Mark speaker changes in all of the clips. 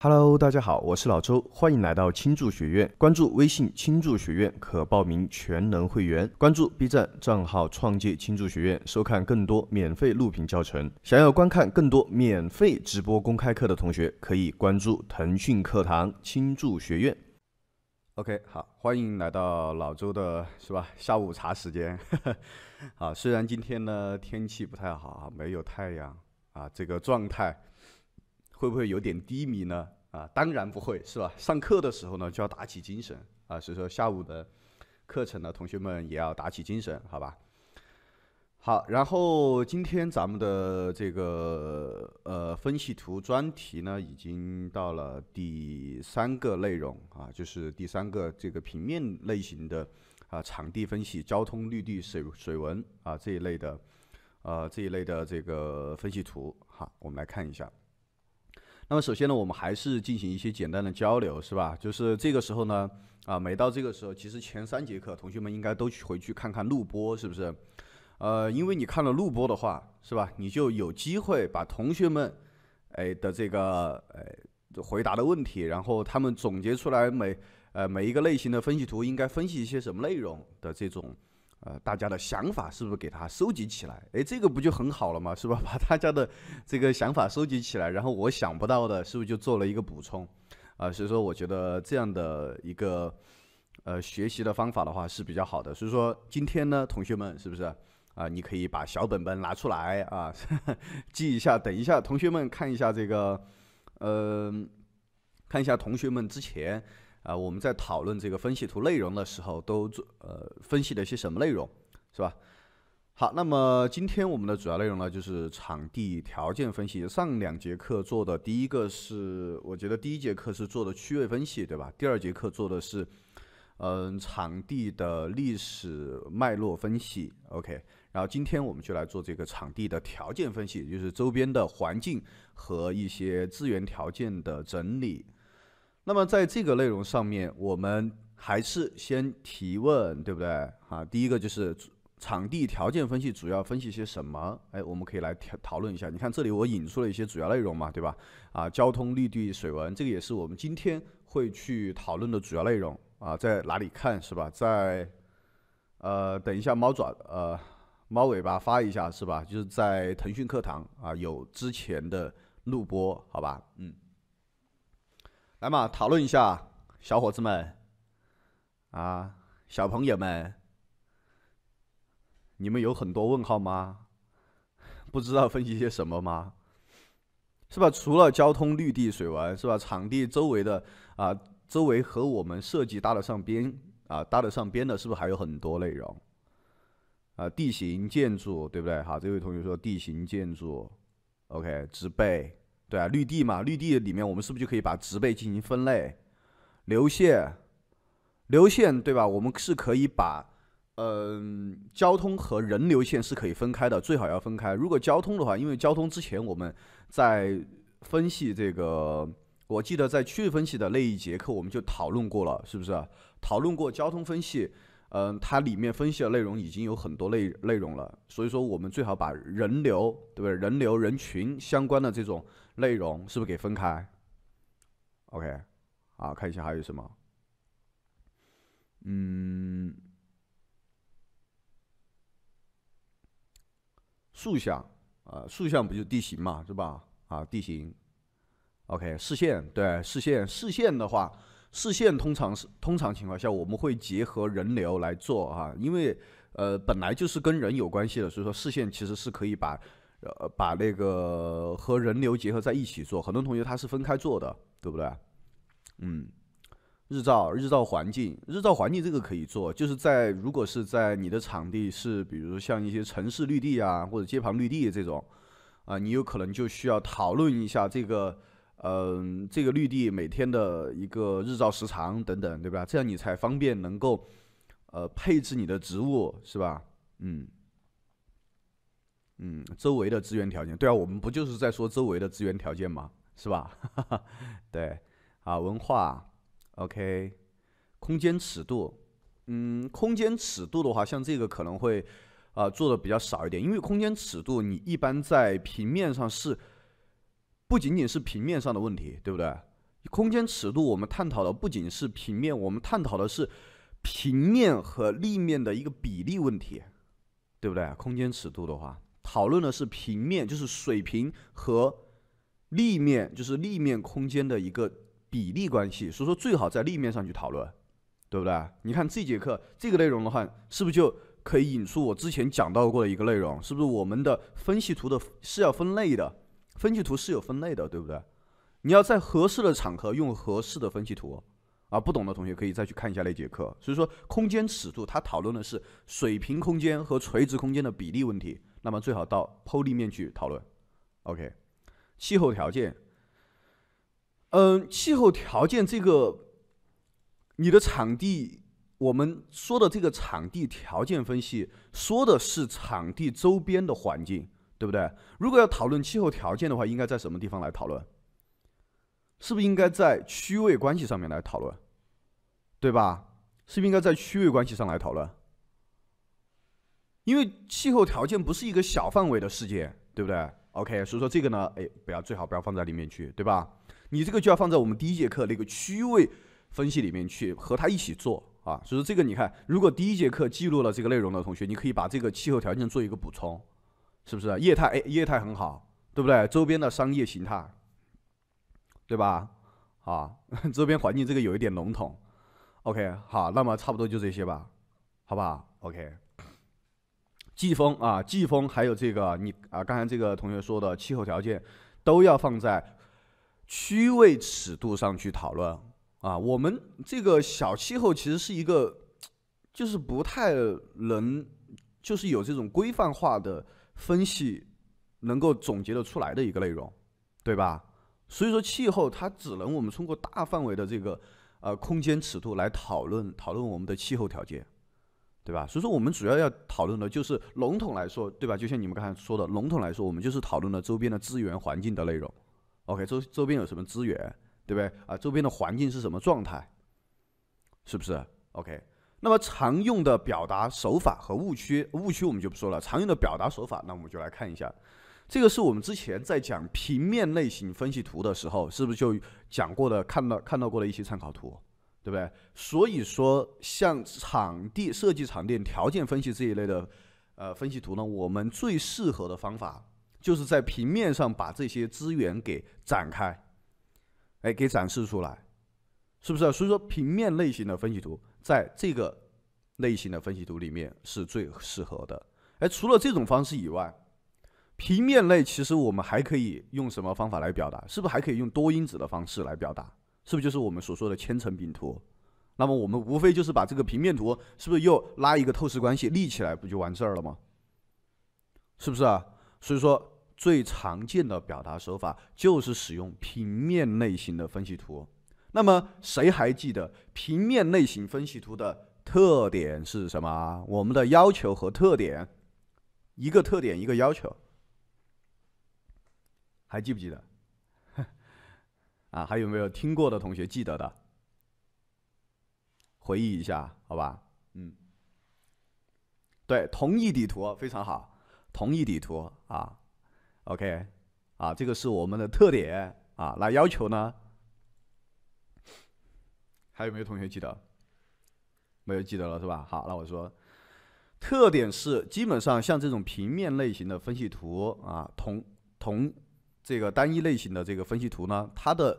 Speaker 1: Hello，大家好，我是老周，欢迎来到青著学院。关注微信青著学院可报名全能会员。关注 B 站账号创建青著学院，收看更多免费录屏教程。想要观看更多免费直播公开课的同学，可以关注腾讯课堂青著学院。OK，好，欢迎来到老周的，是吧？下午茶时间。好，虽然今天呢天气不太好啊，没有太阳啊，这个状态。会不会有点低迷呢？啊，当然不会，是吧？上课的时候呢，就要打起精神啊。所以说，下午的课程呢，同学们也要打起精神，好吧？好，然后今天咱们的这个呃分析图专题呢，已经到了第三个内容啊，就是第三个这个平面类型的啊场地分析、交通、绿地、水水文啊这一类的呃这一类的这个分析图好，我们来看一下。那么首先呢，我们还是进行一些简单的交流，是吧？就是这个时候呢，啊，每到这个时候，其实前三节课同学们应该都去回去看看录播，是不是？呃，因为你看了录播的话，是吧？你就有机会把同学们，哎的这个哎回答的问题，然后他们总结出来每呃每一个类型的分析图应该分析一些什么内容的这种。呃，大家的想法是不是给他收集起来？哎，这个不就很好了吗？是吧？把大家的这个想法收集起来，然后我想不到的，是不是就做了一个补充？啊，所以说我觉得这样的一个呃学习的方法的话是比较好的。所以说今天呢，同学们是不是啊？你可以把小本本拿出来啊，记一下。等一下，同学们看一下这个，嗯，看一下同学们之前。啊，我们在讨论这个分析图内容的时候，都做呃分析了一些什么内容，是吧？好，那么今天我们的主要内容呢，就是场地条件分析。上两节课做的第一个是，我觉得第一节课是做的区位分析，对吧？第二节课做的是，嗯，场地的历史脉络分析。OK，然后今天我们就来做这个场地的条件分析，就是周边的环境和一些资源条件的整理。那么在这个内容上面，我们还是先提问，对不对？哈，第一个就是场地条件分析，主要分析些什么？哎，我们可以来讨讨论一下。你看这里我引出了一些主要内容嘛，对吧？啊，交通、绿地、水文，这个也是我们今天会去讨论的主要内容啊。在哪里看是吧？在呃，等一下猫爪呃猫尾巴发一下是吧？就是在腾讯课堂啊，有之前的录播，好吧？嗯。来嘛，讨论一下，小伙子们，啊，小朋友们，你们有很多问号吗？不知道分析些什么吗？是吧？除了交通、绿地、水文，是吧？场地周围的啊，周围和我们设计搭得上边啊，搭得上边的，是不是还有很多内容？啊，地形、建筑，对不对？好，这位同学说地形、建筑，OK，植被。对啊，绿地嘛，绿地里面我们是不是就可以把植被进行分类？流线，流线对吧？我们是可以把嗯交通和人流线是可以分开的，最好要分开。如果交通的话，因为交通之前我们在分析这个，我记得在区域分析的那一节课我们就讨论过了，是不是？讨论过交通分析，嗯，它里面分析的内容已经有很多内内容了，所以说我们最好把人流，对不对？人流人群相关的这种。内容是不是给分开？OK，啊，看一下还有什么？嗯，竖向啊，竖向不就地形嘛，是吧？啊，地形。OK，视线，对，视线，视线的话，视线通常是通常情况下我们会结合人流来做啊，因为呃本来就是跟人有关系的，所以说视线其实是可以把。呃，把那个和人流结合在一起做，很多同学他是分开做的，对不对？嗯，日照、日照环境、日照环境这个可以做，就是在如果是在你的场地是，比如像一些城市绿地啊，或者街旁绿地这种，啊，你有可能就需要讨论一下这个，呃，这个绿地每天的一个日照时长等等，对吧？这样你才方便能够，呃，配置你的植物，是吧？嗯。嗯，周围的资源条件，对啊，我们不就是在说周围的资源条件吗？是吧？对，啊，文化，OK，空间尺度，嗯，空间尺度的话，像这个可能会，啊，做的比较少一点，因为空间尺度你一般在平面上是，不仅仅是平面上的问题，对不对？空间尺度我们探讨的不仅是平面，我们探讨的是平面和立面的一个比例问题，对不对？空间尺度的话。讨论的是平面，就是水平和立面，就是立面空间的一个比例关系。所以说最好在立面上去讨论，对不对？你看这节课这个内容的话，是不是就可以引出我之前讲到过的一个内容？是不是我们的分析图的是要分类的？分析图是有分类的，对不对？你要在合适的场合用合适的分析图啊！不懂的同学可以再去看一下那节课。所以说，空间尺度它讨论的是水平空间和垂直空间的比例问题。那么最好到 p o 面去讨论，OK？气候条件，嗯，气候条件这个，你的场地，我们说的这个场地条件分析说的是场地周边的环境，对不对？如果要讨论气候条件的话，应该在什么地方来讨论？是不是应该在区位关系上面来讨论，对吧？是不是应该在区位关系上来讨论？因为气候条件不是一个小范围的事件，对不对？OK，所以说这个呢，哎，不要，最好不要放在里面去，对吧？你这个就要放在我们第一节课那个区位分析里面去和它一起做啊。所以说这个你看，如果第一节课记录了这个内容的同学，你可以把这个气候条件做一个补充，是不是？业态哎，业态很好，对不对？周边的商业形态，对吧？啊，周边环境这个有一点笼统，OK，好，那么差不多就这些吧，好不好？OK。季风啊，季风还有这个你啊，刚才这个同学说的气候条件，都要放在区位尺度上去讨论啊。我们这个小气候其实是一个，就是不太能，就是有这种规范化的分析能够总结得出来的一个内容，对吧？所以说气候它只能我们通过大范围的这个呃空间尺度来讨论讨论我们的气候条件。对吧？所以说我们主要要讨论的就是笼统来说，对吧？就像你们刚才说的，笼统来说，我们就是讨论了周边的资源环境的内容。OK，周周边有什么资源，对不对？啊，周边的环境是什么状态？是不是？OK。那么常用的表达手法和误区，误区我们就不说了。常用的表达手法，那我们就来看一下，这个是我们之前在讲平面类型分析图的时候，是不是就讲过的？看到看到过的一些参考图。对不对？所以说，像场地设计、场地条件分析这一类的，呃，分析图呢，我们最适合的方法就是在平面上把这些资源给展开，哎，给展示出来，是不是？所以说，平面类型的分析图，在这个类型的分析图里面是最适合的。哎，除了这种方式以外，平面类其实我们还可以用什么方法来表达？是不是还可以用多因子的方式来表达？是不是就是我们所说的千层饼图？那么我们无非就是把这个平面图，是不是又拉一个透视关系立起来，不就完事儿了吗？是不是啊？所以说最常见的表达手法就是使用平面类型的分析图。那么谁还记得平面类型分析图的特点是什么？我们的要求和特点，一个特点一个要求，还记不记得？啊，还有没有听过的同学记得的？回忆一下，好吧？嗯，对，同一底图非常好，同一底图啊，OK，啊，这个是我们的特点啊。那要求呢？还有没有同学记得？没有记得了是吧？好，那我说，特点是基本上像这种平面类型的分析图啊，同同。这个单一类型的这个分析图呢，它的，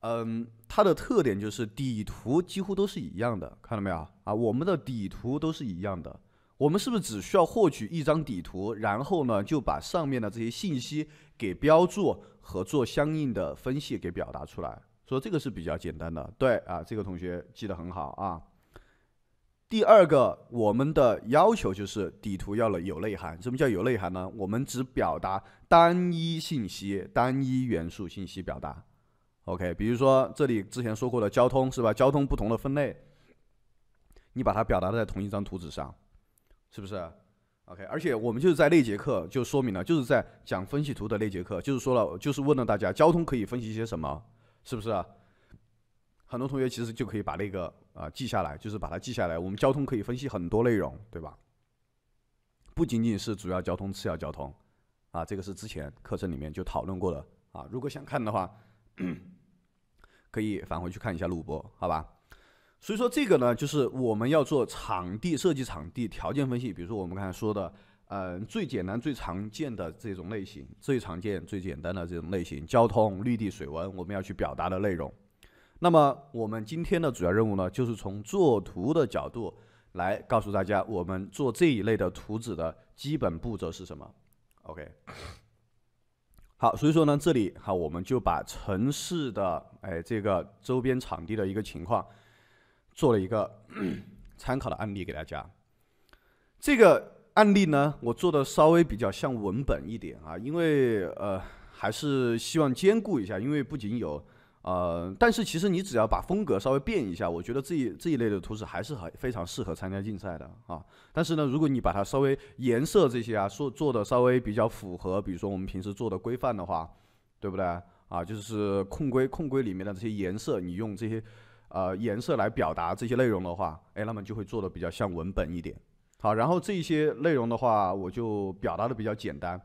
Speaker 1: 嗯，它的特点就是底图几乎都是一样的，看到没有啊？我们的底图都是一样的，我们是不是只需要获取一张底图，然后呢就把上面的这些信息给标注和做相应的分析给表达出来？说这个是比较简单的，对啊，这个同学记得很好啊。第二个，我们的要求就是底图要了有内涵。什么叫有内涵呢？我们只表达单一信息、单一元素信息表达。OK，比如说这里之前说过的交通是吧？交通不同的分类，你把它表达在同一张图纸上，是不是？OK，而且我们就是在那节课就说明了，就是在讲分析图的那节课，就是说了，就是问了大家，交通可以分析些什么，是不是？很多同学其实就可以把那个啊记下来，就是把它记下来。我们交通可以分析很多内容，对吧？不仅仅是主要交通、次要交通，啊，这个是之前课程里面就讨论过的啊。如果想看的话，可以返回去看一下录播，好吧？所以说这个呢，就是我们要做场地设计、场地条件分析。比如说我们刚才说的，呃，最简单、最常见的这种类型，最常见、最简单的这种类型，交通、绿地、水文，我们要去表达的内容。那么我们今天的主要任务呢，就是从作图的角度来告诉大家，我们做这一类的图纸的基本步骤是什么。OK，好，所以说呢，这里哈，我们就把城市的哎这个周边场地的一个情况做了一个 参考的案例给大家。这个案例呢，我做的稍微比较像文本一点啊，因为呃还是希望兼顾一下，因为不仅有。呃，但是其实你只要把风格稍微变一下，我觉得这一这一类的图纸还是很非常适合参加竞赛的啊。但是呢，如果你把它稍微颜色这些啊，做做的稍微比较符合，比如说我们平时做的规范的话，对不对啊？就是控规控规里面的这些颜色，你用这些呃颜色来表达这些内容的话，哎，那么就会做的比较像文本一点。好，然后这些内容的话，我就表达的比较简单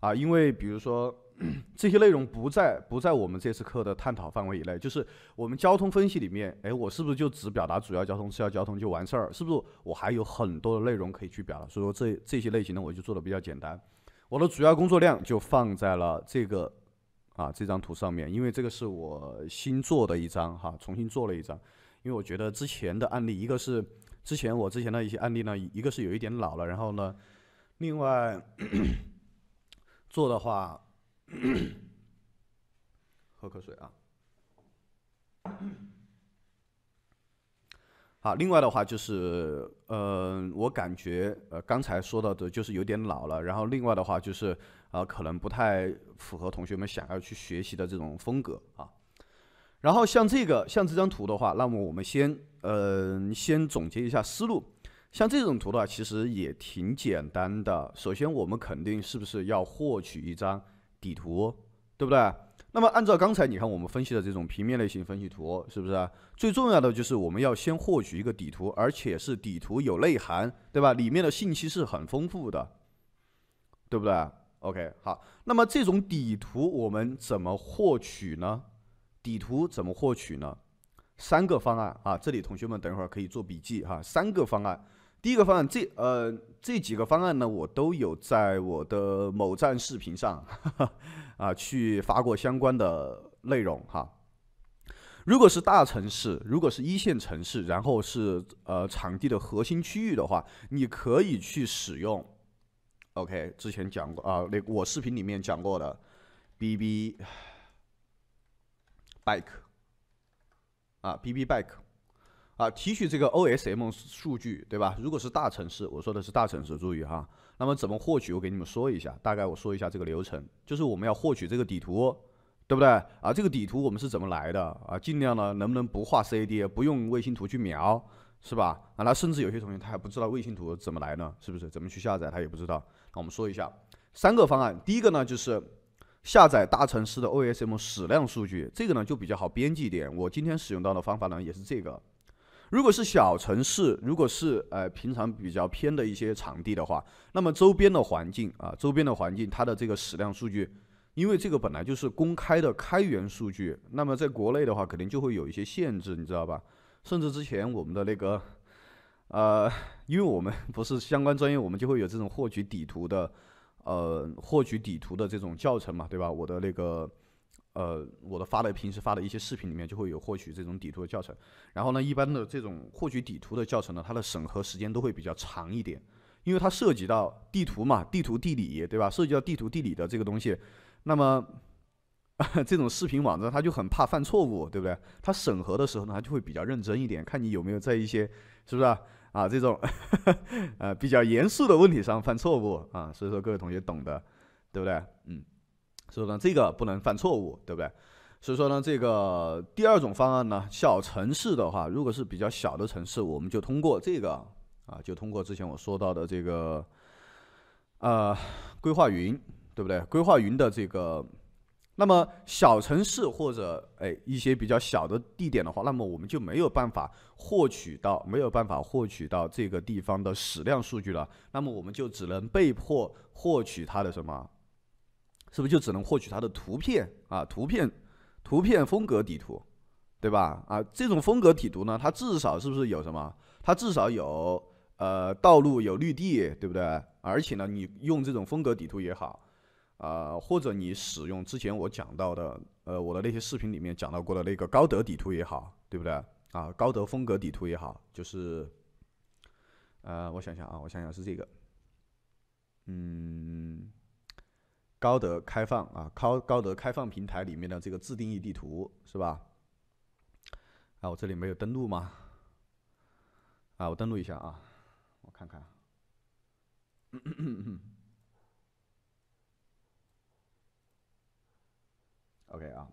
Speaker 1: 啊，因为比如说。这些内容不在不在我们这次课的探讨范围以内。就是我们交通分析里面，哎，我是不是就只表达主要交通、次要交通就完事儿？是不是我还有很多的内容可以去表达？所以说这这些类型呢，我就做的比较简单。我的主要工作量就放在了这个啊这张图上面，因为这个是我新做的一张哈，重新做了一张。因为我觉得之前的案例，一个是之前我之前的一些案例呢，一个是有一点老了，然后呢，另外 做的话。喝口水啊！好，另外的话就是，呃，我感觉呃刚才说到的就是有点老了，然后另外的话就是啊，可能不太符合同学们想要去学习的这种风格啊。然后像这个像这张图的话，那么我们先呃先总结一下思路，像这种图的话其实也挺简单的。首先我们肯定是不是要获取一张。底图，对不对？那么按照刚才你看，我们分析的这种平面类型分析图，是不是最重要的就是我们要先获取一个底图，而且是底图有内涵，对吧？里面的信息是很丰富的，对不对？OK，好，那么这种底图我们怎么获取呢？底图怎么获取呢？三个方案啊，这里同学们等一会儿可以做笔记哈，三个方案。第一个方案，这呃这几个方案呢，我都有在我的某站视频上 啊去发过相关的内容哈。如果是大城市，如果是一线城市，然后是呃场地的核心区域的话，你可以去使用 OK 之前讲过啊，那我视频里面讲过的 B B bike 啊 B B bike。啊，提取这个 OSM 数据，对吧？如果是大城市，我说的是大城市，注意哈。那么怎么获取？我给你们说一下，大概我说一下这个流程，就是我们要获取这个底图，对不对啊？这个底图我们是怎么来的啊？尽量呢，能不能不画 CAD，不用卫星图去描，是吧？啊，那甚至有些同学他还不知道卫星图怎么来呢，是不是？怎么去下载他也不知道。那我们说一下三个方案，第一个呢就是下载大城市的 OSM 矢量数据，这个呢就比较好编辑一点。我今天使用到的方法呢也是这个。如果是小城市，如果是呃平常比较偏的一些场地的话，那么周边的环境啊，周边的环境它的这个矢量数据，因为这个本来就是公开的开源数据，那么在国内的话，肯定就会有一些限制，你知道吧？甚至之前我们的那个，呃，因为我们不是相关专业，我们就会有这种获取底图的，呃，获取底图的这种教程嘛，对吧？我的那个。呃，我的发的平时发的一些视频里面就会有获取这种底图的教程。然后呢，一般的这种获取底图的教程呢，它的审核时间都会比较长一点，因为它涉及到地图嘛，地图地理，对吧？涉及到地图地理的这个东西，那么 这种视频网站它就很怕犯错误，对不对？它审核的时候呢，它就会比较认真一点，看你有没有在一些是不是啊这种呃比较严肃的问题上犯错误啊。所以说各位同学懂的，对不对？嗯。所以说呢，这个不能犯错误，对不对？所以说呢，这个第二种方案呢，小城市的话，如果是比较小的城市，我们就通过这个啊，就通过之前我说到的这个呃规划云，对不对？规划云的这个，那么小城市或者哎一些比较小的地点的话，那么我们就没有办法获取到，没有办法获取到这个地方的矢量数据了，那么我们就只能被迫获取它的什么？是不是就只能获取它的图片啊？图片、图片风格底图，对吧？啊，这种风格底图呢，它至少是不是有什么？它至少有呃道路、有绿地，对不对？而且呢，你用这种风格底图也好，啊，或者你使用之前我讲到的呃我的那些视频里面讲到过的那个高德底图也好，对不对？啊，高德风格底图也好，就是，呃，我想想啊，我想想是这个，嗯。高德开放啊，高高德开放平台里面的这个自定义地图是吧？啊，我这里没有登录吗？啊，我登录一下啊，我看看。OK 啊，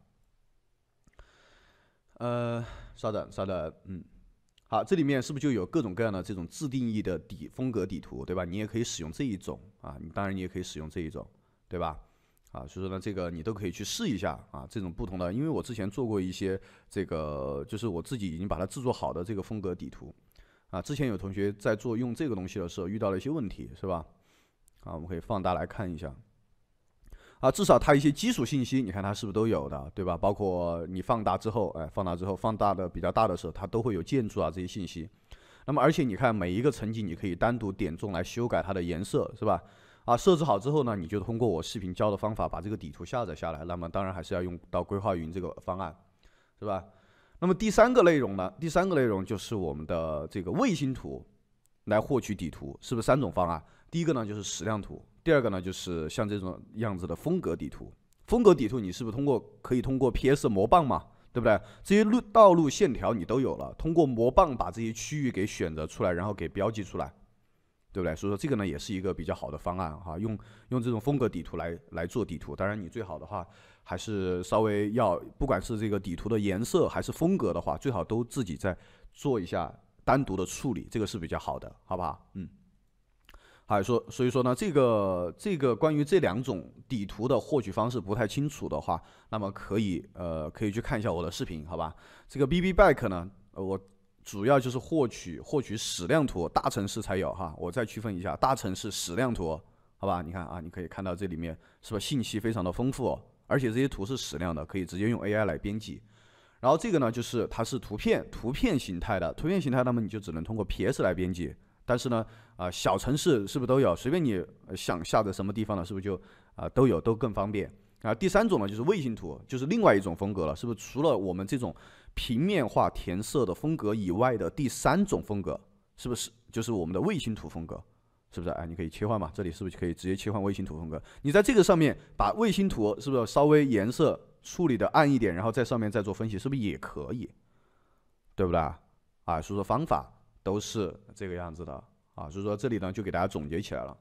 Speaker 1: 呃，稍等，稍等，嗯，好，这里面是不是就有各种各样的这种自定义的底风格底图，对吧？你也可以使用这一种啊，你当然你也可以使用这一种。对吧？啊，所以说呢，这个你都可以去试一下啊。这种不同的，因为我之前做过一些这个，就是我自己已经把它制作好的这个风格底图，啊，之前有同学在做用这个东西的时候遇到了一些问题，是吧？啊，我们可以放大来看一下，啊，至少它一些基础信息，你看它是不是都有的，对吧？包括你放大之后，哎，放大之后放大的比较大的时候，它都会有建筑啊这些信息。那么而且你看每一个层级，你可以单独点中来修改它的颜色，是吧？啊，设置好之后呢，你就通过我视频教的方法把这个底图下载下来。那么当然还是要用到规划云这个方案，是吧？那么第三个内容呢？第三个内容就是我们的这个卫星图来获取底图，是不是三种方案？第一个呢就是矢量图，第二个呢就是像这种样子的风格底图。风格底图你是不是通过可以通过 PS 模棒嘛？对不对？这些路道路线条你都有了，通过模棒把这些区域给选择出来，然后给标记出来。对不对？所以说这个呢也是一个比较好的方案哈，用用这种风格底图来来做底图。当然你最好的话，还是稍微要不管是这个底图的颜色还是风格的话，最好都自己再做一下单独的处理，这个是比较好的，好不好？嗯，还说，所以说呢，这个这个关于这两种底图的获取方式不太清楚的话，那么可以呃可以去看一下我的视频，好吧？这个 BB Back 呢，我。主要就是获取获取矢量图，大城市才有哈，我再区分一下，大城市矢量图，好吧，你看啊，你可以看到这里面是不是信息非常的丰富，而且这些图是矢量的，可以直接用 AI 来编辑。然后这个呢，就是它是图片图片形态的，图片形态那么你就只能通过 PS 来编辑。但是呢，啊，小城市是不是都有？随便你想下载什么地方的，是不是就啊都有，都更方便啊？第三种呢，就是卫星图，就是另外一种风格了，是不是？除了我们这种。平面化填色的风格以外的第三种风格，是不是就是我们的卫星图风格？是不是？哎，你可以切换嘛？这里是不是可以直接切换卫星图风格？你在这个上面把卫星图是不是稍微颜色处理的暗一点，然后在上面再做分析，是不是也可以？对不对？啊，所以说方法都是这个样子的啊。所以说这里呢，就给大家总结起来了。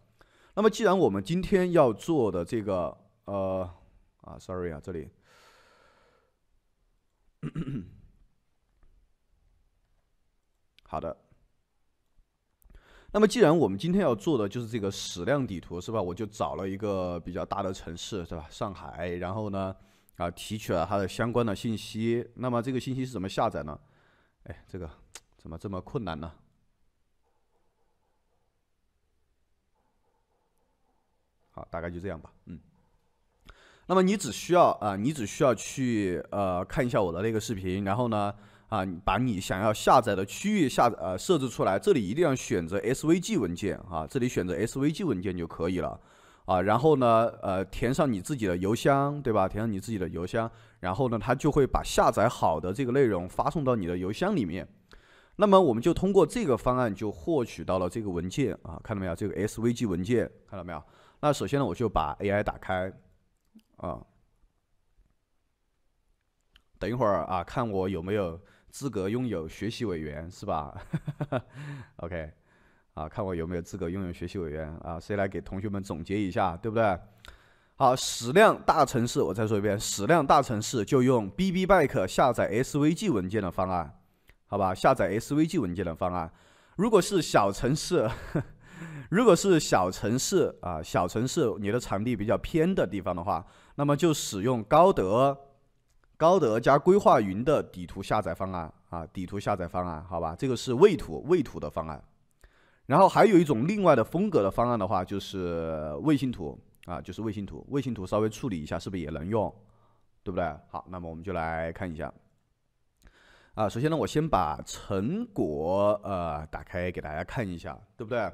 Speaker 1: 那么既然我们今天要做的这个，呃，啊，sorry 啊，这里。好的，那么既然我们今天要做的就是这个矢量底图是吧？我就找了一个比较大的城市是吧，上海，然后呢，啊提取了它的相关的信息。那么这个信息是怎么下载呢？哎，这个怎么这么困难呢？好，大概就这样吧，嗯。那么你只需要啊，你只需要去呃看一下我的那个视频，然后呢。啊，把你想要下载的区域下呃设置出来，这里一定要选择 SVG 文件啊，这里选择 SVG 文件就可以了啊。然后呢，呃，填上你自己的邮箱，对吧？填上你自己的邮箱。然后呢，它就会把下载好的这个内容发送到你的邮箱里面。那么我们就通过这个方案就获取到了这个文件啊，看到没有？这个 SVG 文件，看到没有？那首先呢，我就把 AI 打开啊，等一会儿啊，看我有没有。资格拥有学习委员是吧？OK，啊，看我有没有资格拥有学习委员啊？谁来给同学们总结一下，对不对？好，矢量大城市，我再说一遍，矢量大城市就用 B B Bike 下载 S V G 文件的方案，好吧？下载 S V G 文件的方案，如果是小城市，如果是小城市啊，小城市你的场地比较偏的地方的话，那么就使用高德。高德加规划云的底图下载方案啊，底图下载方案，好吧，这个是位图位图的方案。然后还有一种另外的风格的方案的话，就是卫星图啊，就是卫星图，卫星图稍微处理一下，是不是也能用？对不对？好，那么我们就来看一下。啊，首先呢，我先把成果呃打开给大家看一下，对不对？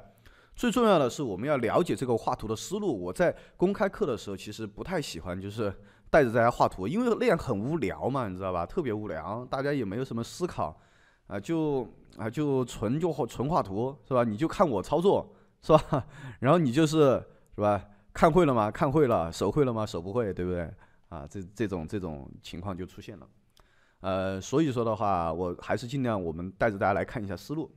Speaker 1: 最重要的是我们要了解这个画图的思路。我在公开课的时候其实不太喜欢，就是。带着大家画图，因为那样很无聊嘛，你知道吧？特别无聊，大家也没有什么思考，啊，就啊就纯就纯画图是吧？你就看我操作是吧？然后你就是是吧？看会了吗？看会了，手会了吗？手不会，对不对？啊，这这种这种情况就出现了，呃，所以说的话，我还是尽量我们带着大家来看一下思路，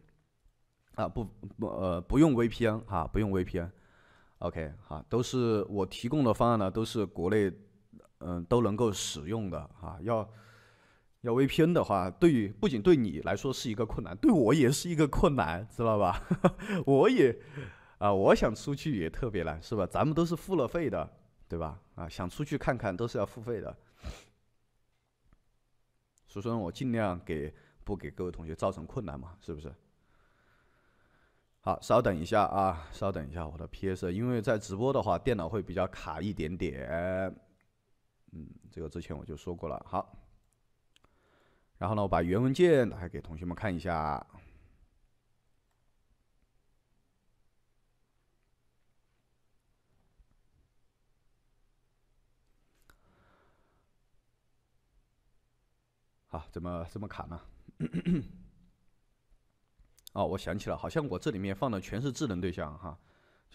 Speaker 1: 啊，不不呃不用 VPN 哈，不用 VPN，OK 好，都是我提供的方案呢，都是国内。嗯，都能够使用的啊。要要 VPN 的话，对于不仅对你来说是一个困难，对我也是一个困难，知道吧？我也啊，我想出去也特别难，是吧？咱们都是付了费的，对吧？啊，想出去看看都是要付费的，所以说，我尽量给不给各位同学造成困难嘛，是不是？好，稍等一下啊，稍等一下，我的 PS，因为在直播的话，电脑会比较卡一点点。这个之前我就说过了。好，然后呢，我把原文件打开给同学们看一下。好，怎么这么卡呢？哦，我想起了，好像我这里面放的全是智能对象哈。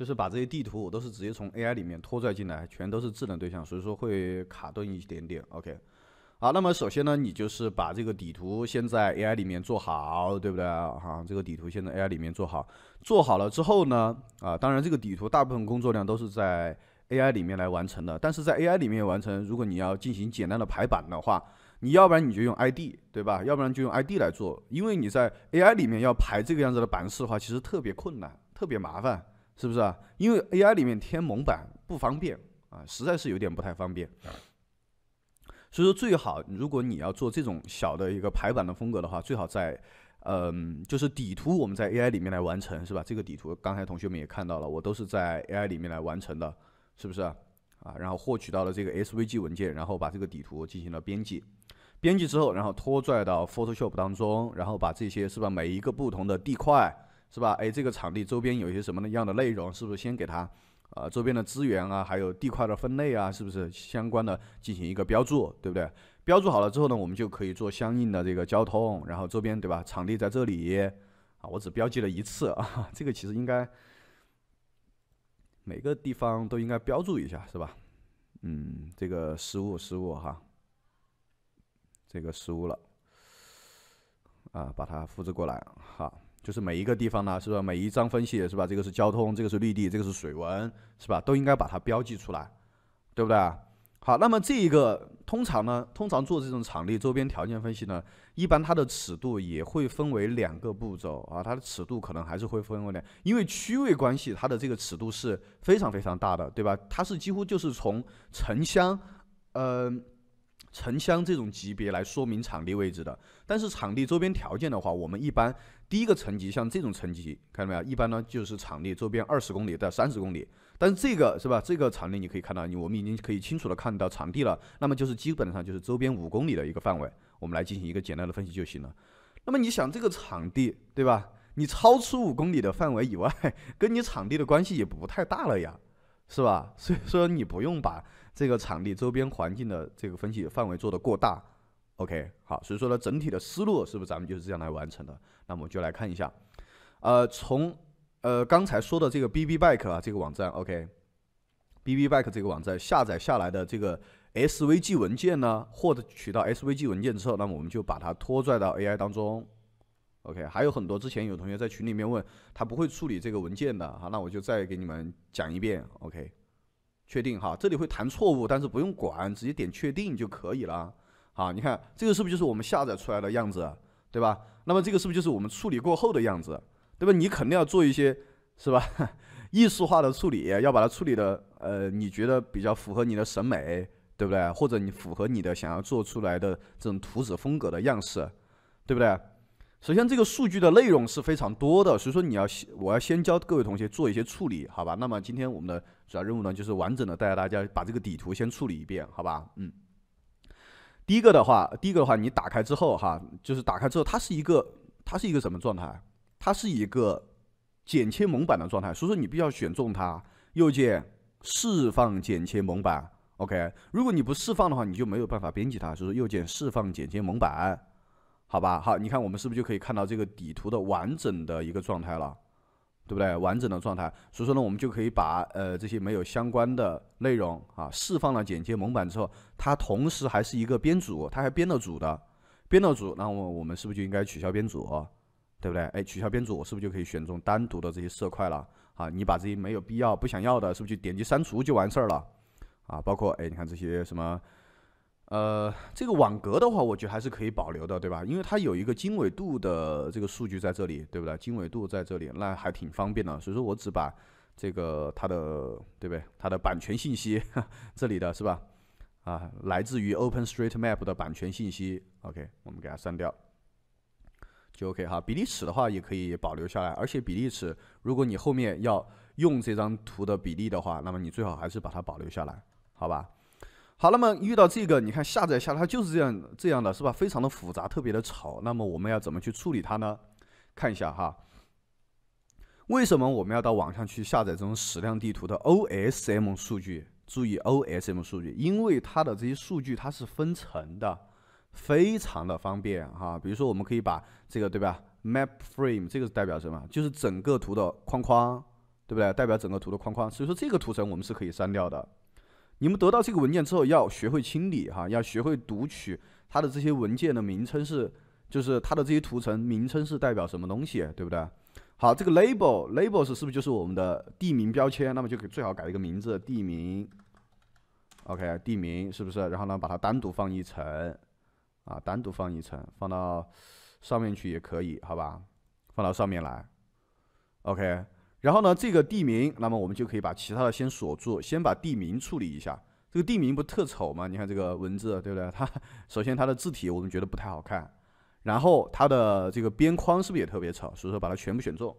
Speaker 1: 就是把这些地图，我都是直接从 AI 里面拖拽进来，全都是智能对象，所以说会卡顿一点点。OK，好，那么首先呢，你就是把这个底图先在 AI 里面做好，对不对啊？这个底图先在 AI 里面做好，做好了之后呢，啊，当然这个底图大部分工作量都是在 AI 里面来完成的，但是在 AI 里面完成，如果你要进行简单的排版的话，你要不然你就用 ID，对吧？要不然就用 ID 来做，因为你在 AI 里面要排这个样子的版式的话，其实特别困难，特别麻烦。是不是啊？因为 AI 里面添蒙版不方便啊，实在是有点不太方便。所以说最好，如果你要做这种小的一个排版的风格的话，最好在，嗯，就是底图我们在 AI 里面来完成，是吧？这个底图刚才同学们也看到了，我都是在 AI 里面来完成的，是不是啊？然后获取到了这个 SVG 文件，然后把这个底图进行了编辑，编辑之后，然后拖拽到 Photoshop 当中，然后把这些是吧？每一个不同的地块。是吧？哎，这个场地周边有一些什么样的内容？是不是先给它，呃，周边的资源啊，还有地块的分类啊，是不是相关的进行一个标注，对不对？标注好了之后呢，我们就可以做相应的这个交通，然后周边对吧？场地在这里，啊，我只标记了一次啊，这个其实应该每个地方都应该标注一下，是吧？嗯，这个失误失误哈，这个失误了，啊，把它复制过来哈。就是每一个地方呢，是吧？每一张分析，是吧？这个是交通，这个是绿地，这个是水文，是吧？都应该把它标记出来，对不对啊？好，那么这一个通常呢，通常做这种场地周边条件分析呢，一般它的尺度也会分为两个步骤啊，它的尺度可能还是会分为两，因为区位关系，它的这个尺度是非常非常大的，对吧？它是几乎就是从城乡，嗯。城乡这种级别来说明场地位置的，但是场地周边条件的话，我们一般第一个层级像这种层级看到没有？一般呢就是场地周边二十公里到三十公里，但是这个是吧？这个场地你可以看到，你我们已经可以清楚的看到场地了，那么就是基本上就是周边五公里的一个范围，我们来进行一个简单的分析就行了。那么你想这个场地对吧？你超出五公里的范围以外，跟你场地的关系也不太大了呀，是吧？所以说你不用把。这个场地周边环境的这个分析范围做的过大，OK，好，所以说呢，整体的思路是不是咱们就是这样来完成的？那么我们就来看一下，呃，从呃刚才说的这个 BBBack 啊这个网站，OK，BBBack 这个网站下载下来的这个 SVG 文件呢，获得取到 SVG 文件之后，那么我们就把它拖拽到 AI 当中，OK，还有很多之前有同学在群里面问他不会处理这个文件的好，那我就再给你们讲一遍，OK。确定哈，这里会弹错误，但是不用管，直接点确定就可以了。好，你看这个是不是就是我们下载出来的样子，对吧？那么这个是不是就是我们处理过后的样子，对吧？你肯定要做一些，是吧？艺 术化的处理，要把它处理的，呃，你觉得比较符合你的审美，对不对？或者你符合你的想要做出来的这种图纸风格的样式，对不对？首先，这个数据的内容是非常多的，所以说你要先，我要先教各位同学做一些处理，好吧？那么今天我们的主要任务呢，就是完整的带着大家把这个底图先处理一遍，好吧？嗯，第一个的话，第一个的话，你打开之后哈，就是打开之后，它是一个，它是一个什么状态？它是一个剪切蒙版的状态，所以说你必须要选中它，右键释放剪切蒙版，OK？如果你不释放的话，你就没有办法编辑它，所以说右键释放剪切蒙版。好吧，好，你看我们是不是就可以看到这个底图的完整的一个状态了，对不对？完整的状态，所以说呢，我们就可以把呃这些没有相关的内容啊，释放了剪切蒙版之后，它同时还是一个编组，它还编了组的，编了组，那么我们是不是就应该取消编组，对不对？哎，取消编组是不是就可以选中单独的这些色块了？啊，你把这些没有必要、不想要的，是不是就点击删除就完事儿了？啊，包括哎，你看这些什么。呃，这个网格的话，我觉得还是可以保留的，对吧？因为它有一个经纬度的这个数据在这里，对不对？经纬度在这里，那还挺方便的。所以说我只把这个它的，对不对？它的版权信息，这里的是吧？啊，来自于 OpenStreetMap 的版权信息，OK，我们给它删掉，就 OK 哈。比例尺的话也可以保留下来，而且比例尺，如果你后面要用这张图的比例的话，那么你最好还是把它保留下来，好吧？好，那么遇到这个，你看下载下它就是这样这样的，是吧？非常的复杂，特别的吵。那么我们要怎么去处理它呢？看一下哈。为什么我们要到网上去下载这种矢量地图的 OSM 数据？注意 OSM 数据，因为它的这些数据它是分层的，非常的方便哈。比如说，我们可以把这个对吧？Map frame 这个是代表什么？就是整个图的框框，对不对？代表整个图的框框。所以说这个图层我们是可以删掉的。你们得到这个文件之后，要学会清理哈，要学会读取它的这些文件的名称是，就是它的这些图层名称是代表什么东西，对不对？好，这个 label labels 是不是就是我们的地名标签？那么就最好改一个名字，地名。OK，地名是不是？然后呢，把它单独放一层，啊，单独放一层，放到上面去也可以，好吧？放到上面来，OK。然后呢，这个地名，那么我们就可以把其他的先锁住，先把地名处理一下。这个地名不特丑嘛？你看这个文字，对不对？它首先它的字体我们觉得不太好看，然后它的这个边框是不是也特别丑？所以说把它全部选中，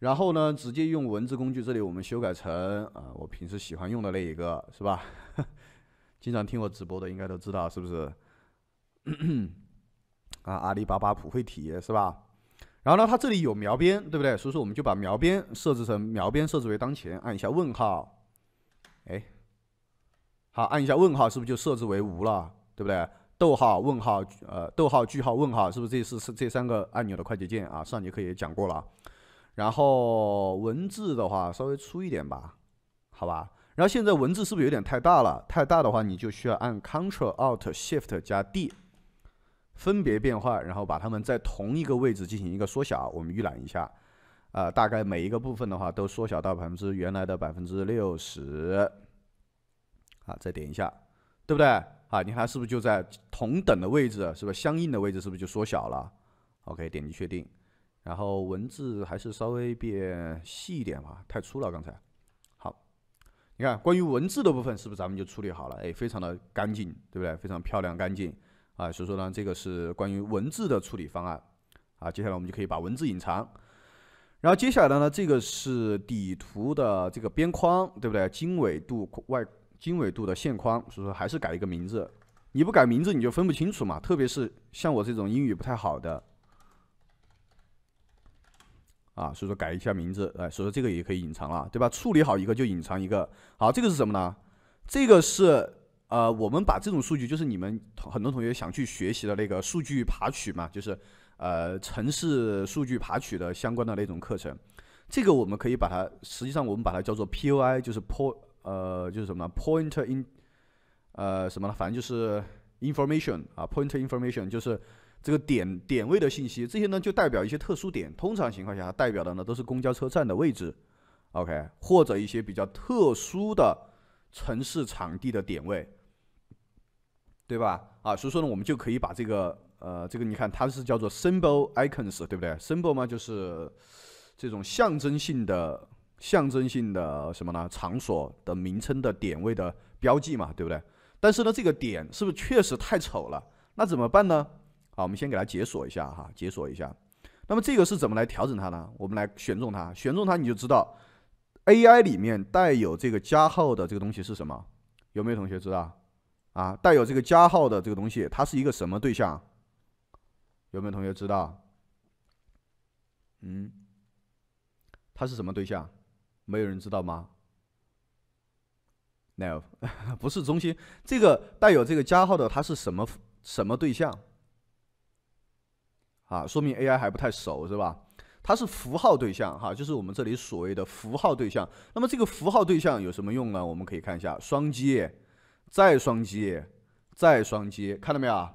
Speaker 1: 然后呢，直接用文字工具，这里我们修改成啊，我平时喜欢用的那一个是吧？经常听我直播的应该都知道是不是？啊，阿里巴巴普惠体是吧？然后呢，它这里有描边，对不对？所以说我们就把描边设置成描边设置为当前，按一下问号，哎，好，按一下问号是不是就设置为无了，对不对？逗号、问号，呃，逗号、句号、问号，是不是这是是这三个按钮的快捷键啊？上节课也讲过了。然后文字的话稍微粗一点吧，好吧。然后现在文字是不是有点太大了？太大的话你就需要按 c t r l Alt、Shift 加 D。分别变换，然后把它们在同一个位置进行一个缩小。我们预览一下，啊，大概每一个部分的话都缩小到百分之原来的百分之六十。啊，再点一下，对不对？啊，你看是不是就在同等的位置，是不是相应的位置是不是就缩小了？OK，点击确定。然后文字还是稍微变细一点吧，太粗了刚才。好，你看关于文字的部分是不是咱们就处理好了？哎，非常的干净，对不对？非常漂亮，干净。啊，所以说呢，这个是关于文字的处理方案啊。接下来我们就可以把文字隐藏。然后接下来的呢，这个是底图的这个边框，对不对？经纬度外经纬度的线框，所以说还是改一个名字。你不改名字，你就分不清楚嘛。特别是像我这种英语不太好的啊，所以说改一下名字。哎，所以说这个也可以隐藏了，对吧？处理好一个就隐藏一个。好，这个是什么呢？这个是。呃，我们把这种数据，就是你们很多同学想去学习的那个数据爬取嘛，就是，呃，城市数据爬取的相关的那种课程，这个我们可以把它，实际上我们把它叫做 POI，就是 poi，呃，就是什么，point in，呃，什么呢？反正就是 information 啊，point information，就是这个点点位的信息，这些呢就代表一些特殊点，通常情况下代表的呢都是公交车站的位置，OK，或者一些比较特殊的城市场地的点位。对吧？啊，所以说呢，我们就可以把这个，呃，这个你看，它是叫做 symbol icons，对不对？symbol 嘛，就是这种象征性的、象征性的什么呢？场所的名称的点位的标记嘛，对不对？但是呢，这个点是不是确实太丑了？那怎么办呢？好，我们先给它解锁一下哈，解锁一下。那么这个是怎么来调整它呢？我们来选中它，选中它你就知道，AI 里面带有这个加号的这个东西是什么？有没有同学知道？啊，带有这个加号的这个东西，它是一个什么对象？有没有同学知道？嗯，它是什么对象？没有人知道吗？No，不是中心。这个带有这个加号的，它是什么什么对象？啊，说明 AI 还不太熟，是吧？它是符号对象，哈，就是我们这里所谓的符号对象。那么这个符号对象有什么用呢？我们可以看一下，双击。再双击，再双击，看到没有？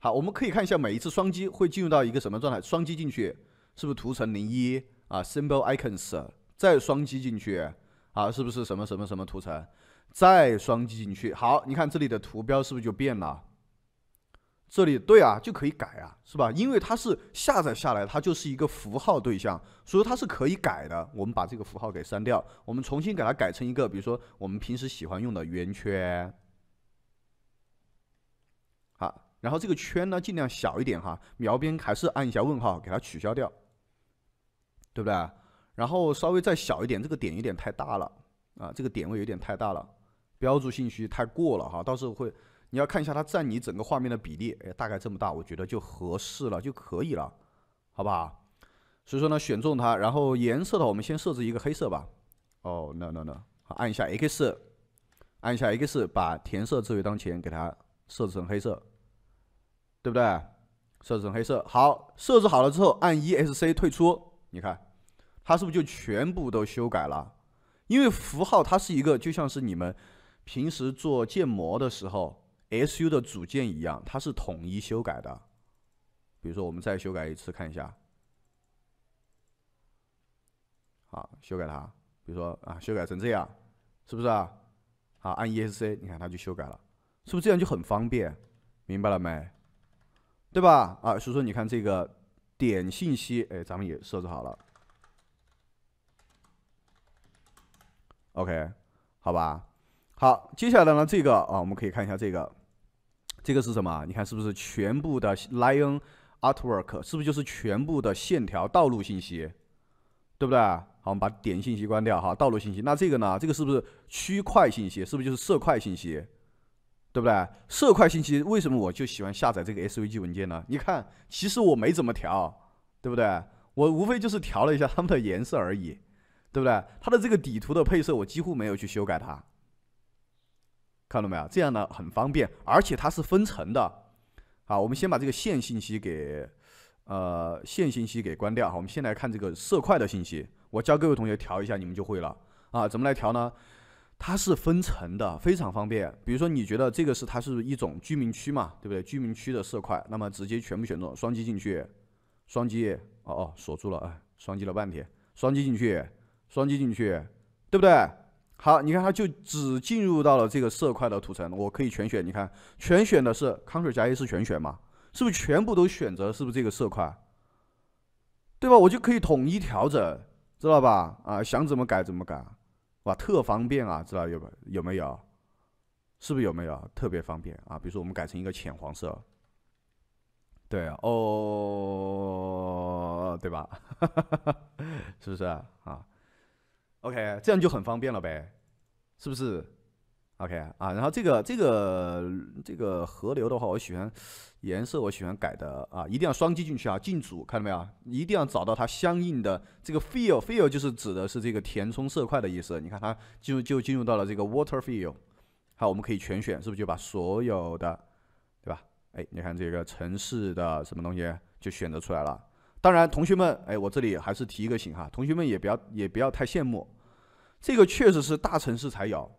Speaker 1: 好，我们可以看一下每一次双击会进入到一个什么状态。双击进去是不是图层零一啊？Simple Icons，再双击进去啊，是不是什么什么什么图层？再双击进去，好，你看这里的图标是不是就变了？这里对啊，就可以改啊，是吧？因为它是下载下来，它就是一个符号对象，所以它是可以改的。我们把这个符号给删掉，我们重新给它改成一个，比如说我们平时喜欢用的圆圈。好，然后这个圈呢，尽量小一点哈。描边还是按一下问号，给它取消掉，对不对？然后稍微再小一点，这个点有点太大了啊，这个点位有点太大了，标注信息太过了哈，到时候会。你要看一下它占你整个画面的比例，哎，大概这么大，我觉得就合适了就可以了，好不好？所以说呢，选中它，然后颜色的我们先设置一个黑色吧。哦，no no no，好，按一下 X，按一下 X，把填色置为当前给它设置成黑色，对不对？设置成黑色。好，设置好了之后按 ESC 退出。你看，它是不是就全部都修改了？因为符号它是一个，就像是你们平时做建模的时候。S U 的组件一样，它是统一修改的。比如说，我们再修改一次，看一下。好，修改它，比如说啊，修改成这样，是不是啊？好，按 E S C，你看它就修改了，是不是这样就很方便？明白了没？对吧？啊，所以说你看这个点信息，哎，咱们也设置好了。O K，好吧。好，接下来呢，这个啊，我们可以看一下这个。这个是什么？你看是不是全部的 Line artwork？是不是就是全部的线条道路信息？对不对？好，我们把点信息关掉哈，道路信息。那这个呢？这个是不是区块信息？是不是就是色块信息？对不对？色块信息为什么我就喜欢下载这个 SVG 文件呢？你看，其实我没怎么调，对不对？我无非就是调了一下它们的颜色而已，对不对？它的这个底图的配色我几乎没有去修改它。看到没有？这样呢，很方便，而且它是分层的。好，我们先把这个线信息给，呃，线信息给关掉。好，我们先来看这个色块的信息。我教各位同学调一下，你们就会了。啊，怎么来调呢？它是分层的，非常方便。比如说，你觉得这个是它是一种居民区嘛，对不对？居民区的色块，那么直接全部选中，双击进去，双击，哦哦，锁住了哎，双击了半天，双击进去，双击进去，对不对？好，你看它就只进入到了这个色块的图层，我可以全选。你看，全选的是 Ctrl 加 A 是全选嘛？是不是全部都选择？是不是这个色块？对吧？我就可以统一调整，知道吧？啊，想怎么改怎么改，哇，特方便啊，知道有有没有？是不是有没有？特别方便啊。比如说我们改成一个浅黄色，对哦，对吧？是不是啊？OK，这样就很方便了呗，是不是？OK 啊，然后这个这个这个河流的话，我喜欢颜色，我喜欢改的啊，一定要双击进去啊，进组，看到没有？一定要找到它相应的这个 f e e l f e e l 就是指的是这个填充色块的意思。你看它进入就进入到了这个 water f e e l 好，我们可以全选，是不是就把所有的，对吧？哎，你看这个城市的什么东西就选择出来了。当然，同学们，哎，我这里还是提一个醒哈，同学们也不要也不要太羡慕，这个确实是大城市才有，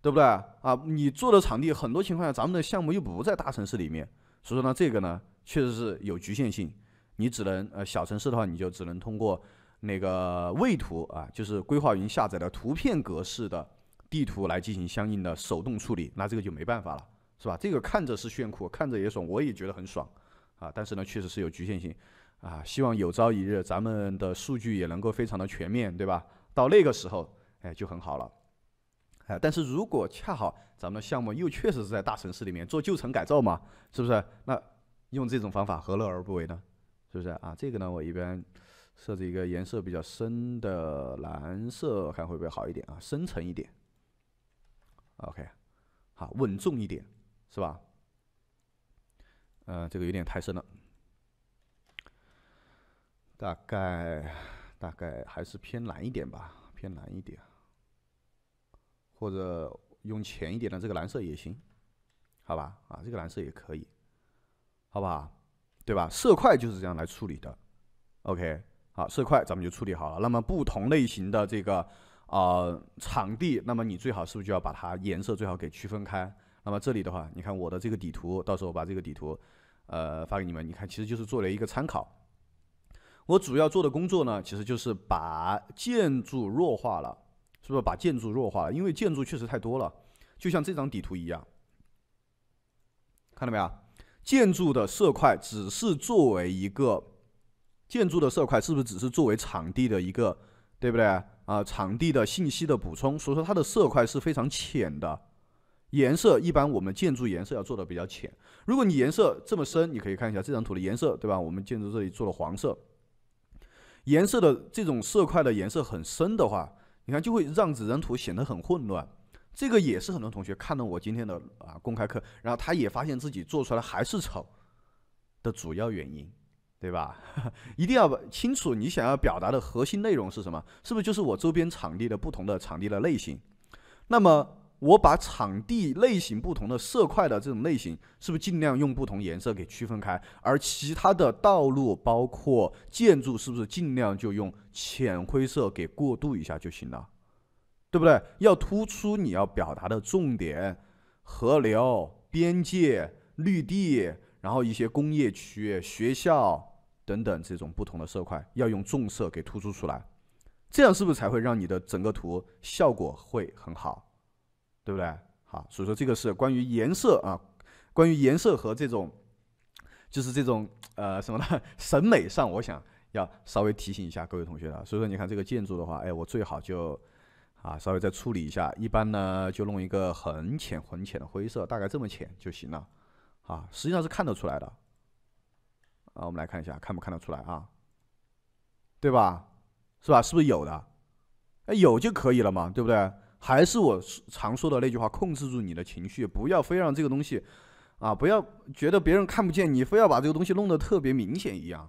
Speaker 1: 对不对啊？你做的场地很多情况下，咱们的项目又不在大城市里面，所以说呢，这个呢确实是有局限性，你只能呃小城市的话，你就只能通过那个位图啊，就是规划云下载的图片格式的地图来进行相应的手动处理，那这个就没办法了，是吧？这个看着是炫酷，看着也爽，我也觉得很爽，啊，但是呢，确实是有局限性。啊，希望有朝一日咱们的数据也能够非常的全面，对吧？到那个时候，哎，就很好了。哎，但是如果恰好咱们的项目又确实是在大城市里面做旧城改造嘛，是不是？那用这种方法何乐而不为呢？是不是啊？这个呢，我一般设置一个颜色比较深的蓝色，看会不会好一点啊？深沉一点。OK，好，稳重一点，是吧？嗯，这个有点太深了。大概大概还是偏蓝一点吧，偏蓝一点，或者用浅一点的这个蓝色也行，好吧啊，这个蓝色也可以，好不好？对吧？色块就是这样来处理的。OK，好，色块咱们就处理好了。那么不同类型的这个啊场地，那么你最好是不是就要把它颜色最好给区分开？那么这里的话，你看我的这个底图，到时候把这个底图呃发给你们，你看其实就是做了一个参考。我主要做的工作呢，其实就是把建筑弱化了，是不是？把建筑弱化了，因为建筑确实太多了，就像这张底图一样，看到没有？建筑的色块只是作为一个建筑的色块，是不是只是作为场地的一个，对不对？啊，场地的信息的补充，所以说它的色块是非常浅的，颜色一般我们建筑颜色要做的比较浅。如果你颜色这么深，你可以看一下这张图的颜色，对吧？我们建筑这里做了黄色。颜色的这种色块的颜色很深的话，你看就会让指认图显得很混乱。这个也是很多同学看了我今天的啊公开课，然后他也发现自己做出来还是丑的主要原因，对吧？一定要清楚你想要表达的核心内容是什么，是不是就是我周边场地的不同的场地的类型？那么。我把场地类型不同的色块的这种类型，是不是尽量用不同颜色给区分开？而其他的道路包括建筑，是不是尽量就用浅灰色给过渡一下就行了？对不对？要突出你要表达的重点，河流、边界、绿地，然后一些工业区、学校等等这种不同的色块，要用重色给突出出来。这样是不是才会让你的整个图效果会很好？对不对？好，所以说这个是关于颜色啊，关于颜色和这种，就是这种呃什么呢？审美上，我想要稍微提醒一下各位同学的。所以说，你看这个建筑的话，哎，我最好就啊稍微再处理一下，一般呢就弄一个很浅很浅的灰色，大概这么浅就行了。啊，实际上是看得出来的。啊，我们来看一下，看不看得出来啊？对吧？是吧？是不是有的？哎，有就可以了嘛，对不对？还是我常说的那句话，控制住你的情绪，不要非让这个东西，啊，不要觉得别人看不见你，非要把这个东西弄得特别明显一样，